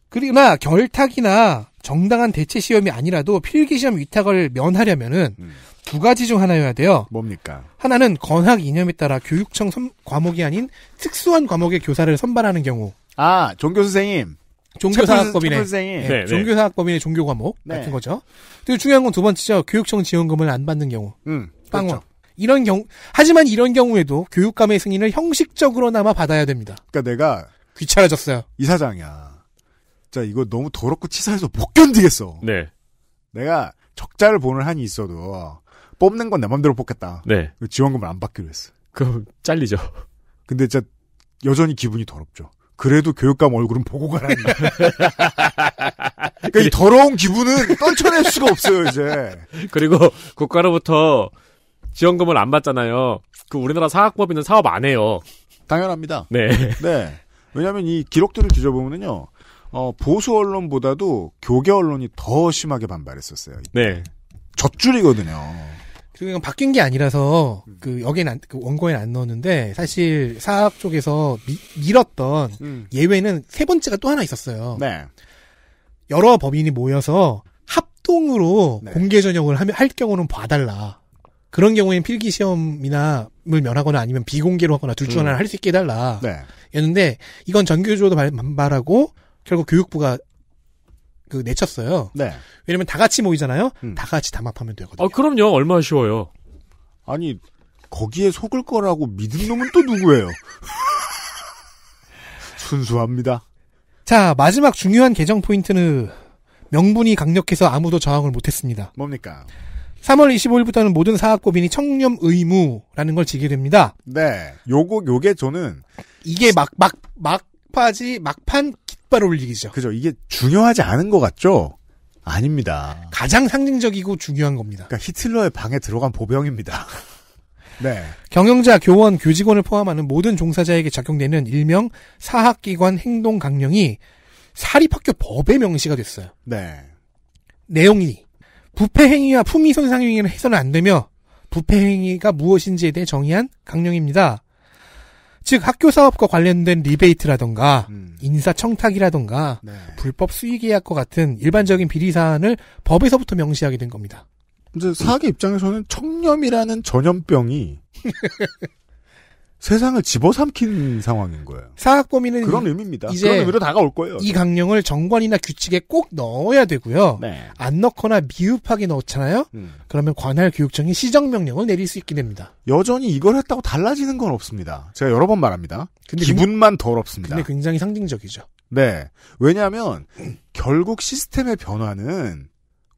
그러나 결탁이나 정당한 대체 시험이 아니라도 필기 시험 위탁을 면하려면은 음. 두 가지 중 하나여야 돼요. 뭡니까? 하나는 건학 이념에 따라 교육청 선, 과목이 아닌 특수한 과목의 교사를 선발하는 경우. 아, 종교 선생님. 종교사학법인의 네, 네. 종교사학법인의 네. 종교 과목 네. 같은 거죠. 그리고 중요한 건 두 번째죠. 교육청 지원금을 안 받는 경우. 음, 빵원. 그렇죠. 이런 경우 하지만 이런 경우에도 교육감의 승인을 형식적으로나마 받아야 됩니다. 그러니까 내가 귀찮아졌어요. 이사장이야. 진짜 이거 너무 더럽고 치사해서 못 견디겠어. 네. 내가 적자를 보는 한이 있어도 뽑는 건 내 맘대로 뽑겠다. 네. 그 지원금을 안 받기로 했어. 그럼 잘리죠. 근데 진짜 여전히 기분이 더럽죠. 그래도 교육감 얼굴은 보고 가라니. 그러니까 이 더러운 기분은 떨쳐낼 수가 없어요, 이제. [laughs] 그리고 국가로부터 지원금을 안 받잖아요. 그 우리나라 사학법인은 사업 안 해요. 당연합니다. 네. 네. 왜냐하면 이 기록들을 뒤져보면요 어, 보수 언론보다도 교계 언론이 더 심하게 반발했었어요. 네. 젖줄이거든요. 그리고 이건 바뀐 게 아니라서 그 여기는 안, 그 원고에는 안 넣었는데 사실 사학 쪽에서 미, 밀었던 음. 예외는 세 번째가 또 하나 있었어요. 네. 여러 법인이 모여서 합동으로 네. 공개 전형을 하, 할 경우는 봐달라. 그런 경우엔 필기 시험이나을 면하거나 아니면 비공개로 하거나 둘중 음. 하나를 음. 할수 있게 해달라. 네. 였는데 이건 전교조도 반발하고 결국 교육부가 그 내쳤어요. 네. 왜냐면 다 같이 모이잖아요. 음. 다 같이 담합하면 되거든요. 아, 그럼요. 얼마나 쉬워요. 아니 거기에 속을 거라고 믿은 놈은 또 누구예요? [laughs] 순수합니다. 자 마지막 중요한 개정 포인트는 명분이 강력해서 아무도 저항을 못했습니다. 뭡니까? 3월 25일부터는 모든 사학법인이 청렴 의무라는 걸 지게 됩니다. 네. 요거 요게 저는 이게 막 막 막파지 막판 깃발 올리기죠. 그죠. 이게 중요하지 않은 것 같죠? 아닙니다. 가장 상징적이고 중요한 겁니다. 그러니까 히틀러의 방에 들어간 보병입니다. [laughs] 네. 경영자, 교원, 교직원을 포함하는 모든 종사자에게 작용되는 일명 사학기관 행동 강령이 사립학교 법의 명시가 됐어요. 네. 내용이 부패 행위와 품위 손상 행위는 해서는 안 되며 부패 행위가 무엇인지에 대해 정의한 강령입니다. 즉 학교 사업과 관련된 리베이트라던가 음. 인사청탁이라던가 네. 불법 수의계약과 같은 일반적인 비리 사안을 법에서부터 명시하게 된 겁니다. 이제 사학의 입장에서는 청렴이라는 전염병이 [laughs] 세상을 집어삼킨 상황인 거예요. 사학 범위는 그런 의미입니다. 이제 그런 의미로 다가올 거예요. 이 강령을 정관이나 규칙에 꼭 넣어야 되고요. 네. 안 넣거나 미흡하게 넣잖아요. 음. 그러면 관할 교육청이 시정 명령을 내릴 수 있게 됩니다. 여전히 이걸 했다고 달라지는 건 없습니다. 제가 여러 번 말합니다. 근데 기분만 더럽습니다. 근데 굉장히 상징적이죠. 네. 왜냐하면 결국 시스템의 변화는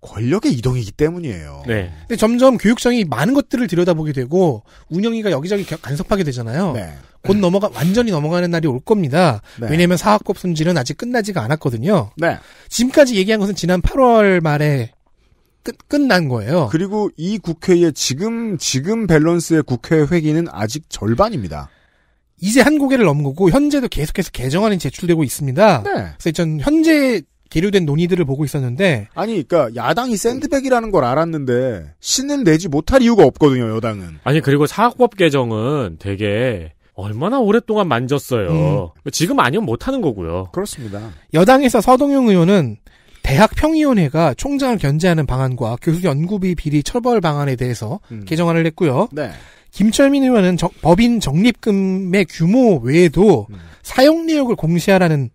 권력의 이동이기 때문이에요. 네. 근데 점점 교육청이 많은 것들을 들여다보게 되고 운영위가 여기저기 간섭하게 되잖아요. 네. 곧 음. 넘어가 완전히 넘어가는 날이 올 겁니다. 네. 왜냐하면 사학법 손질은 아직 끝나지가 않았거든요. 네. 지금까지 얘기한 것은 지난 8월 말에 끝 끝난 거예요. 그리고 이 국회의 지금 지금 밸런스의 국회 회기는 아직 절반입니다. 이제 한 고개를 넘고 현재도 계속해서 개정안이 제출되고 있습니다. 네. 그래서 전 현재 계류된 논의들을 보고 있었는데 아니 그러니까 야당이 샌드백이라는 걸 알았는데 신을 내지 못할 이유가 없거든요 여당은 아니 그리고 사학법 개정은 되게 얼마나 오랫동안 만졌어요 음. 지금 아니면 못하는 거고요 그렇습니다 여당에서 서동용 의원은 대학평위원회가 총장을 견제하는 방안과 교수연구비 비리 처벌 방안에 대해서 음. 개정안을 냈고요 네. 김철민 의원은 정, 법인 적립금의 규모 외에도 음. 사용 내역을 공시하라는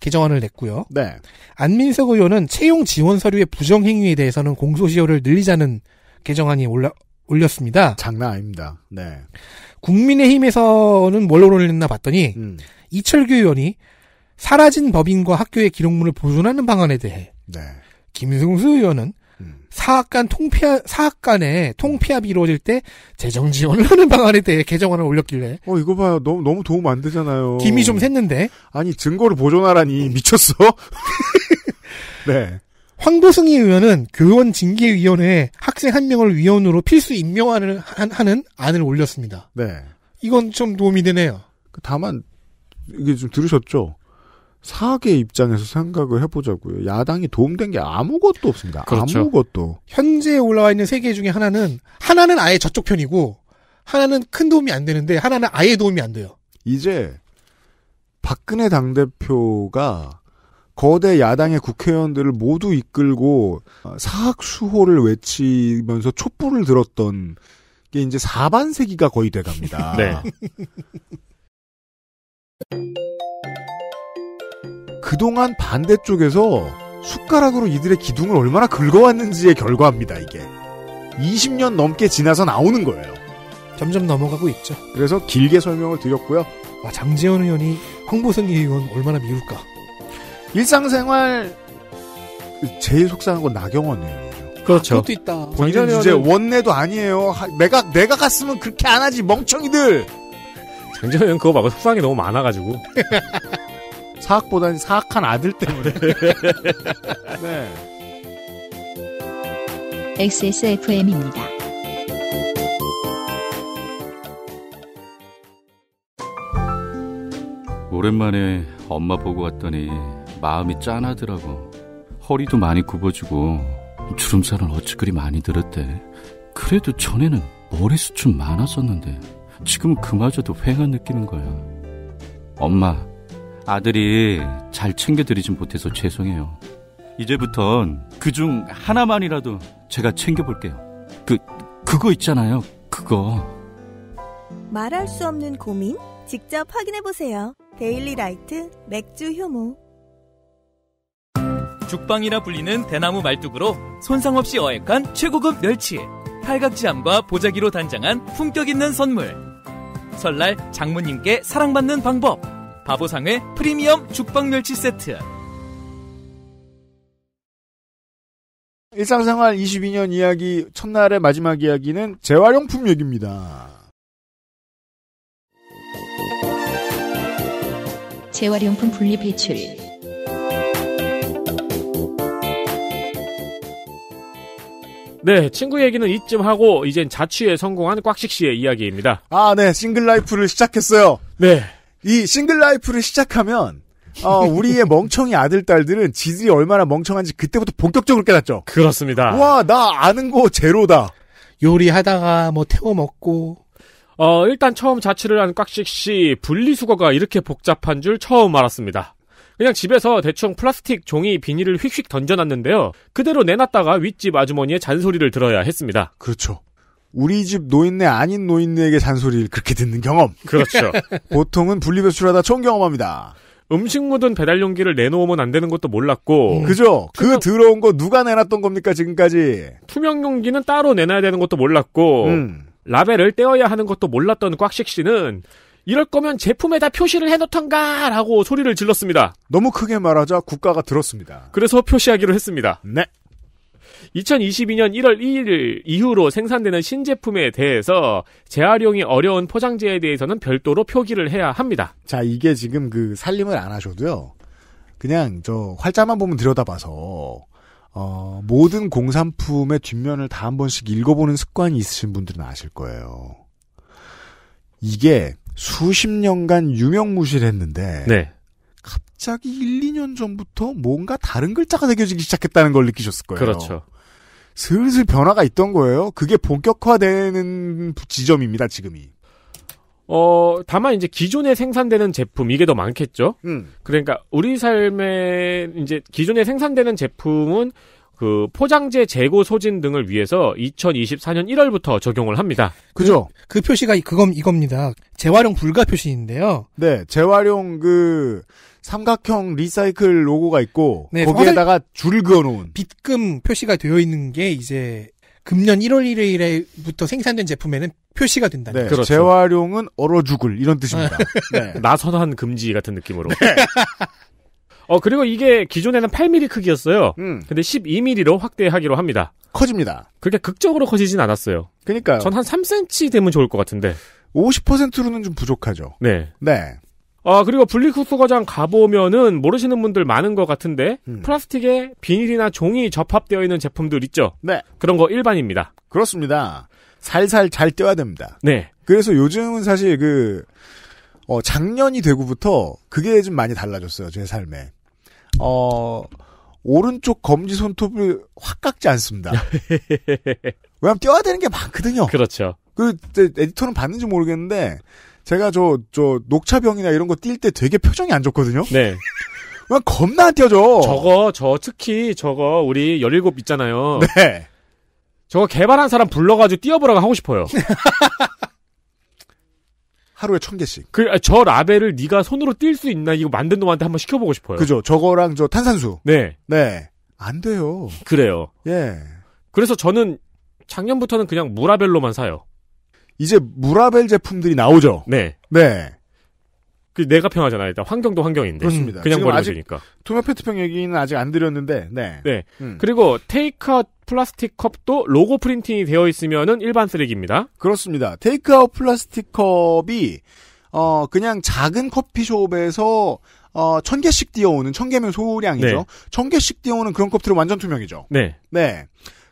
개정안을 냈고요. 네. 안민석 의원은 채용 지원 서류의 부정 행위에 대해서는 공소시효를 늘리자는 개정안이 올라 올렸습니다. 장난 아닙니다. 네. 국민의힘에서는 뭘 올렸나 봤더니 음. 이철규 의원이 사라진 법인과 학교의 기록물을 보존하는 방안에 대해 네. 김승수 의원은 음. 사학간 통폐합, 사학간의 통폐합이 이루어질 때 재정 지원을 하는 [laughs] 방안에 대해 개정안을 올렸길래. 어, 이거 봐요. 너무, 너무 도움 안 되잖아요. 김이 좀 샜는데. 아니, 증거를 보존하라니. 음. 미쳤어? [laughs] 네. 황보승희 의원은 교원 징계위원회에 학생 한 명을 위원으로 필수 임명하는, 하는 안을 올렸습니다. 네. 이건 좀 도움이 되네요. 다만, 이게 좀 들으셨죠? 사학의 입장에서 생각을 해보자고요. 야당이 도움된 게 아무것도 없습니다. 그렇죠. 아무것도. 현재 에 올라와 있는 세 개 중에 하나는 하나는 아예 저쪽 편이고 하나는 큰 도움이 안 되는데 하나는 아예 도움이 안 돼요. 이제 박근혜 당 대표가 거대 야당의 국회의원들을 모두 이끌고 사학 수호를 외치면서 촛불을 들었던 게 이제 4반세기가 거의 돼갑니다. [laughs] 네. [laughs] 그동안 반대쪽에서 숟가락으로 이들의 기둥을 얼마나 긁어왔는지의 결과입니다, 이게. 20년 넘게 지나서 나오는 거예요. 점점 넘어가고 있죠. 그래서 길게 설명을 드렸고요. 와, 아, 장재현 의원이 홍보승 의원 얼마나 미울까. 일상생활 그 제일 속상한 건 나경원 의원이죠. 그렇죠. 아, 그것도 있다. 본인은 이제 원내도 아니에요. 내가 내가 갔으면 그렇게 안 하지 멍청이들. 장재현 의원 그거 말고 속상이 너무 많아가지고. [laughs] 사악보다는 사악한 아들 때문에. [laughs] 네. XSFM입니다. 오랜만에 엄마 보고 왔더니 마음이 짠하더라고. 허리도 많이 굽어지고 주름살은 어찌 그리 많이 들었대. 그래도 전에는 머리숱은 많았었는데 지금은 그마저도 휑한 느끼는 거야. 엄마. 아들이 잘 챙겨드리진 못해서 죄송해요. 이제부턴 그중 하나만이라도 제가 챙겨볼게요. 그, 그거 있잖아요. 그거. 말할 수 없는 고민? 직접 확인해보세요. 데일리 라이트 맥주 효모. 죽방이라 불리는 대나무 말뚝으로 손상 없이 어획한 최고급 멸치. 팔각지암과 보자기로 단장한 품격 있는 선물. 설날 장모님께 사랑받는 방법. 바보상의 프리미엄 죽방 멸치 세트. 일상생활 22년 이야기 첫날의 마지막 이야기는 재활용품 얘기입니다. 재활용품 분리 배출. 네, 친구 얘기는 이쯤 하고 이젠 자취에 성공한 꽉식 씨의 이야기입니다. 아, 네, 싱글 라이프를 시작했어요. 네, 이 싱글 라이프를 시작하면 어, 우리의 [laughs] 멍청이 아들 딸들은 지들이 얼마나 멍청한지 그때부터 본격적으로 깨닫죠. 그렇습니다. 와, 나 아는 거 제로다. 요리하다가 뭐 태워 먹고 어, 일단 처음 자취를 한 꽉식 씨 분리수거가 이렇게 복잡한 줄 처음 알았습니다. 그냥 집에서 대충 플라스틱 종이 비닐을 휙휙 던져놨는데요. 그대로 내놨다가 윗집 아주머니의 잔소리를 들어야 했습니다. 그렇죠. 우리 집 노인네 아닌 노인네에게 잔소리를 그렇게 듣는 경험. 그렇죠. [laughs] 보통은 분리배출하다 처음 경험합니다. 음식 묻은 배달 용기를 내놓으면 안 되는 것도 몰랐고. 음. 그죠? 그 더러운 거 누가 내놨던 겁니까, 지금까지? 투명 용기는 따로 내놔야 되는 것도 몰랐고. 음. 라벨을 떼어야 하는 것도 몰랐던 꽉식 씨는 이럴 거면 제품에다 표시를 해놓던가 라고 소리를 질렀습니다. 너무 크게 말하자 국가가 들었습니다. 그래서 표시하기로 했습니다. 네. 2022년 1월 1일 이후로 생산되는 신제품에 대해서 재활용이 어려운 포장재에 대해서는 별도로 표기를 해야 합니다. 자, 이게 지금 그 살림을 안 하셔도요. 그냥 저 활자만 보면 들여다봐서 어, 모든 공산품의 뒷면을 다 한 번씩 읽어보는 습관이 있으신 분들은 아실 거예요. 이게 수십 년간 유명무실했는데 네. 갑자기 1, 2년 전부터 뭔가 다른 글자가 새겨지기 시작했다는 걸 느끼셨을 거예요. 그렇죠. 슬슬 변화가 있던 거예요. 그게 본격화되는 지점입니다, 지금이. 어, 다만 이제 기존에 생산되는 제품, 이게 더 많겠죠? 음. 그러니까 우리 삶에 이제 기존에 생산되는 제품은 그 포장재 재고 소진 등을 위해서 2024년 1월부터 적용을 합니다. 그죠? 그, 그 표시가 그건 이겁니다. 재활용 불가 표시인데요. 네, 재활용 그 삼각형 리사이클 로고가 있고 네, 거기에다가 줄을 그어놓은 빛금 표시가 되어 있는 게 이제 금년 1월 1일부터 생산된 제품에는 표시가 된다는 네, 그렇죠. 재활용은 얼어 죽을 이런 뜻입니다. [laughs] 네. 네. 나선한 금지 같은 느낌으로. 네. [laughs] 어 그리고 이게 기존에는 8mm 크기였어요. 음. 근데 12mm로 확대하기로 합니다. 커집니다. 그렇게 극적으로 커지진 않았어요. 그러니까전 한 3cm 되면 좋을 것 같은데. 50%로는 좀 부족하죠. 네. 네. 아, 그리고 분리수거장 가보면은 모르시는 분들 많은 것 같은데 음. 플라스틱에 비닐이나 종이 접합되어 있는 제품들 있죠. 네. 그런 거 일반입니다. 그렇습니다. 살살 잘 떼야 됩니다. 네. 그래서 요즘은 사실 그 어, 작년이 되고부터 그게 좀 많이 달라졌어요. 제 삶에. 어, 오른쪽 검지 손톱을 확 깎지 않습니다. [laughs] 왜냐면 떼야 되는 게 많거든요. 그렇죠. 그 에디터는 봤는지 모르겠는데 제가 저, 저, 녹차병이나 이런 거 뛸 때 되게 표정이 안 좋거든요? 네. [laughs] 그 겁나 안 띄어져. 저거, 저, 특히 저거, 우리 17 있잖아요. 네. 저거 개발한 사람 불러가지고 뛰어보라고 하고 싶어요. [laughs] 하루에 천 개씩. 그, 아, 저 라벨을 네가 손으로 뛸 수 있나 이거 만든 놈한테 한번 시켜보고 싶어요. 그죠. 저거랑 저 탄산수. 네. 네. 안 돼요. 그래요. 예. 그래서 저는 작년부터는 그냥 무라벨로만 사요. 이제 무라벨 제품들이 나오죠. 네. 네. 그 내가 평하잖아요. 일단 환경도 환경인데. 그렇습니다. 그냥 버리면 니까 투명 페트병 얘기는 아직 안 드렸는데. 네. 네. 음. 그리고 테이크아웃 플라스틱 컵도 로고 프린팅이 되어 있으면은 일반 쓰레기입니다. 그렇습니다. 테이크아웃 플라스틱 컵이 어 그냥 작은 커피숍에서 어, 천 개씩 띄어오는 천 개면 소량이죠. 네. 천 개씩 띄어오는 그런 컵들은 완전 투명이죠. 네. 네.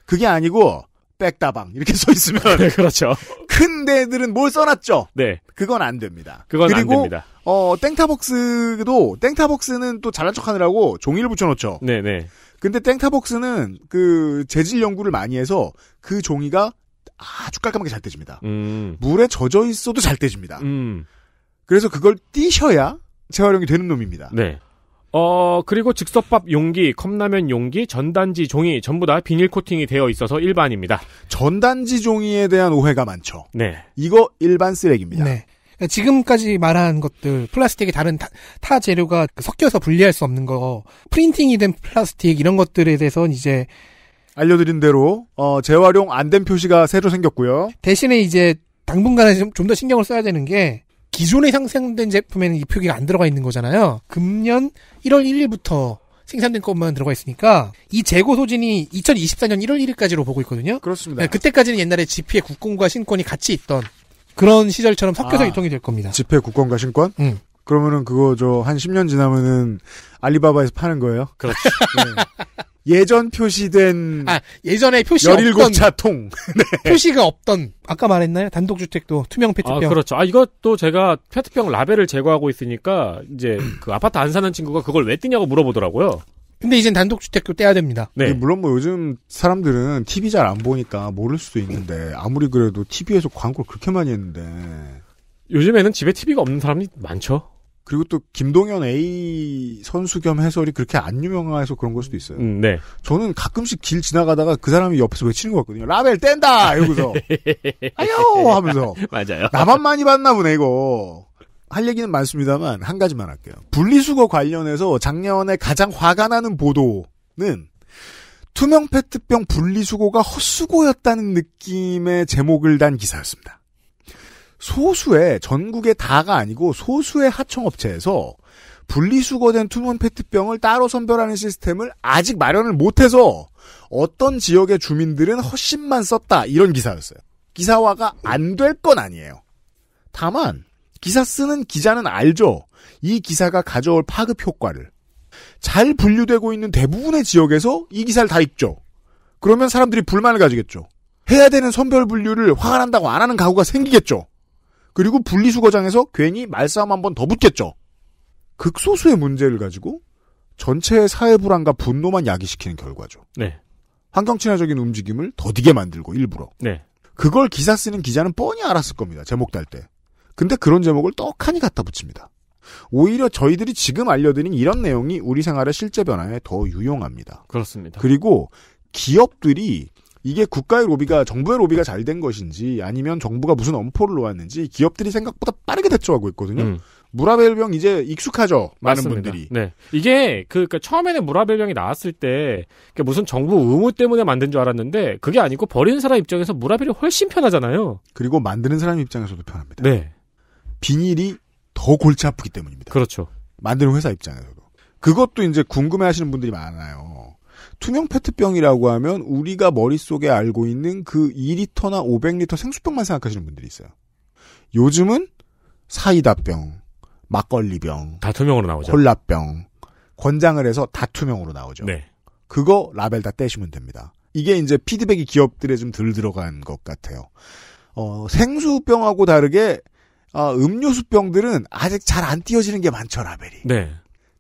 그게 아니고 백다방 이렇게 써 있으면 [laughs] 네, 그렇죠. 큰 데들은 뭘 써놨죠. 네, 그건 안 됩니다. 그건 그리고, 안 됩니다. 어 땡타벅스도 땡타벅스는 또 잘난 척하느라고 종이를 붙여놓죠. 네, 네. 근데 땡타벅스는 그 재질 연구를 많이 해서 그 종이가 아주 깔끔하게 잘 떼집니다. 음. 물에 젖어 있어도 잘 떼집니다. 음. 그래서 그걸 띄셔야 재활용이 되는 놈입니다. 네. 어, 그리고 즉석밥 용기, 컵라면 용기, 전단지 종이 전부 다 비닐 코팅이 되어 있어서 일반입니다. 전단지 종이에 대한 오해가 많죠. 네. 이거 일반 쓰레기입니다. 네. 그러니까 지금까지 말한 것들, 플라스틱의 다른 타, 타, 재료가 그 섞여서 분리할 수 없는 거, 프린팅이 된 플라스틱 이런 것들에 대해서는 이제 알려드린 대로 어, 재활용 안 된 표시가 새로 생겼고요. 대신에 이제 당분간은 좀 더 신경을 써야 되는 게 기존에 상생된 제품에는 이 표기가 안 들어가 있는 거잖아요. 금년 1월 1일부터 생산된 것만 들어가 있으니까 이 재고 소진이 2024년 1월 1일까지로 보고 있거든요. 그렇습니다. 네, 그때까지는 옛날에 지폐 국권과 신권이 같이 있던 그런 시절처럼 섞여서 아, 유통이 될 겁니다. 지폐 국권과 신권? 응. 그러면은 그거 저 한 10년 지나면은 알리바바에서 파는 거예요? 그렇죠. 네. 예전 표시된 아 예전에 표시 17차 통 [laughs] 네. 표시가 없던 아까 말했나요 단독주택도 투명 아, 페트병 아 그렇죠 아 이것도 제가 페트병 라벨을 제거하고 있으니까 이제 그 아파트 안 사는 친구가 그걸 왜 뜨냐고 물어보더라고요 근데 이젠 단독주택도 떼야 됩니다 네 물론 뭐 요즘 사람들은 TV 잘 안 보니까 모를 수도 있는데 아무리 그래도 TV에서 광고를 그렇게 많이 했는데 요즘에는 집에 TV가 없는 사람이 많죠 그리고 또 김동현 A 선수 겸 해설이 그렇게 안 유명해서 그런 걸 수도 있어요. 음, 네. 저는 가끔씩 길 지나가다가 그 사람이 옆에서 외치는 것 같거든요. 라벨 뗀다! 이러고서. [laughs] 아유! 하면서. 맞아요. 나만 많이 봤나 보네, 이거. 할 얘기는 많습니다만, 한 가지만 할게요. 분리수거 관련해서 작년에 가장 화가 나는 보도는 투명 페트병 분리수거가 헛수고였다는 느낌의 제목을 단 기사였습니다. 소수의 전국의 다가 아니고 소수의 하청업체에서 분리수거된 투먼 페트병을 따로 선별하는 시스템을 아직 마련을 못해서 어떤 지역의 주민들은 허심만 썼다 이런 기사였어요. 기사화가 안 될 건 아니에요. 다만 기사 쓰는 기자는 알죠. 이 기사가 가져올 파급 효과를 잘 분류되고 있는 대부분의 지역에서 이 기사를 다 읽죠. 그러면 사람들이 불만을 가지겠죠. 해야 되는 선별 분류를 화가 난다고 안 하는 가구가 생기겠죠. 그리고 분리수거장에서 괜히 말싸움 한 번 더 붙겠죠. 극소수의 문제를 가지고 전체의 사회 불안과 분노만 야기시키는 결과죠. 네. 환경 친화적인 움직임을 더디게 만들고 일부러. 네. 그걸 기사 쓰는 기자는 뻔히 알았을 겁니다. 제목 달 때. 근데 그런 제목을 떡하니 갖다 붙입니다. 오히려 저희들이 지금 알려드린 이런 내용이 우리 생활의 실제 변화에 더 유용합니다. 그렇습니다. 그리고 기업들이 이게 국가의 로비가 정부의 로비가 잘 된 것인지 아니면 정부가 무슨 엄포를 놓았는지 기업들이 생각보다 빠르게 대처하고 있거든요. 음. 무라벨병 이제 익숙하죠. 많은 맞습니다. 분들이. 네. 이게 그 그러니까 처음에는 무라벨병이 나왔을 때 그러니까 무슨 정부 의무 때문에 만든 줄 알았는데 그게 아니고 버리는 사람 입장에서 무라벨이 훨씬 편하잖아요. 그리고 만드는 사람 입장에서도 편합니다. 네. 비닐이 더 골치 아프기 때문입니다. 그렇죠. 만드는 회사 입장에서도. 그것도 이제 궁금해 하시는 분들이 많아요. 투명 페트병이라고 하면 우리가 머릿속에 알고 있는 그 2리터나 500리터 생수병만 생각하시는 분들이 있어요. 요즘은 사이다병, 막걸리병, 다 투명으로 나오죠. 콜라병, 권장을 해서 다 투명으로 나오죠. 네. 그거 라벨 다 떼시면 됩니다. 이게 이제 피드백이 기업들에 좀 덜 들어간 것 같아요. 어, 생수병하고 다르게 어, 음료수병들은 아직 잘 안 띄어지는 게 많죠 라벨이. 네.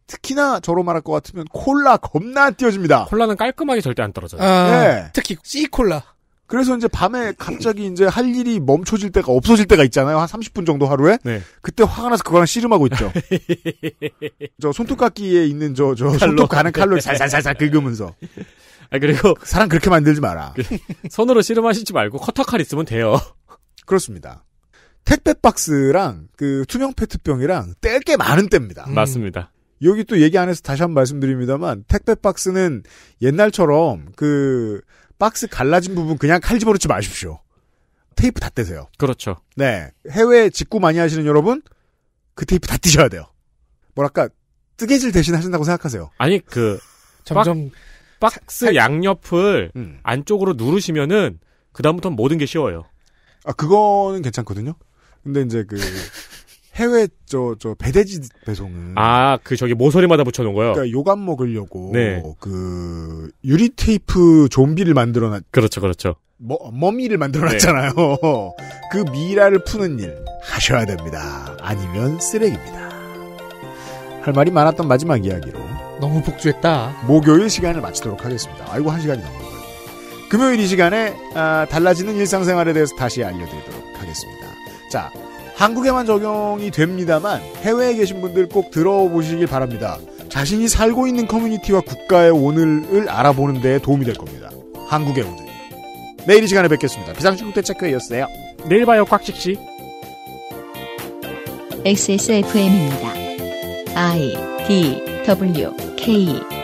특히나 저로 말할 것 같으면 콜라 겁나 띄워집니다. 콜라는 깔끔하게 절대 안 떨어져요. 아, 네. 특히 C 콜라. 그래서 이제 밤에 갑자기 이제 할 일이 멈춰질 때가 없어질 때가 있잖아요. 한 30분 정도 하루에. 네. 그때 화가 나서 그거랑 씨름하고 있죠. [laughs] 저 손톱깎이에 있는 저, 저 손톱 가는 칼로 살살살살 긁으면서. 아, 그리고. 사람 그렇게 만들지 마라. 그 손으로 씨름하시지 말고 커터칼 있으면 돼요. 그렇습니다. 택배 박스랑 그 투명 페트병이랑 뗄 게 많은 때입니다. 음. 맞습니다. 여기 또 얘기 안 해서 다시 한번 말씀드립니다만 택배 박스는 옛날처럼 그 박스 갈라진 부분 그냥 칼 집어넣지 마십시오. 테이프 다 떼세요. 그렇죠. 네. 해외 직구 많이 하시는 여러분 그 테이프 다 떼셔야 돼요. 뭐랄까 뜨개질 대신 하신다고 생각하세요. 아니 그 점점 박, 스 양옆을 음. 안쪽으로 누르시면은 그다음부터는 모든 게 쉬워요. 아 그거는 괜찮거든요. 근데 이제 그 [laughs] 해외 저 저 배대지 배송은 아 그 저기 모서리마다 붙여놓은 거요. 그러니까 요감 먹으려고 네. 그 유리 테이프 좀비를 만들어놨. 그렇죠, 그렇죠. 머, 머미를 만들어놨잖아요. 네. [laughs] 그 미라를 푸는 일 하셔야 됩니다. 아니면 쓰레기입니다. 할 말이 많았던 마지막 이야기로 너무 복주했다. 목요일 시간을 마치도록 하겠습니다. 아이고 한 시간이 넘는 거예요. 금요일 이 시간에 아, 달라지는 일상생활에 대해서 다시 알려드리도록 하겠습니다. 자, 한국에만 적용이 됩니다만 해외에 계신 분들 꼭 들어보시길 바랍니다. 자신이 살고 있는 커뮤니티와 국가의 오늘을 알아보는 데 도움이 될 겁니다. 한국의 오늘. 내일 이 시간에 뵙겠습니다. 비상식국 대체크였어요. 내일 봐요, 꽉식씨. XSFM입니다. I D W K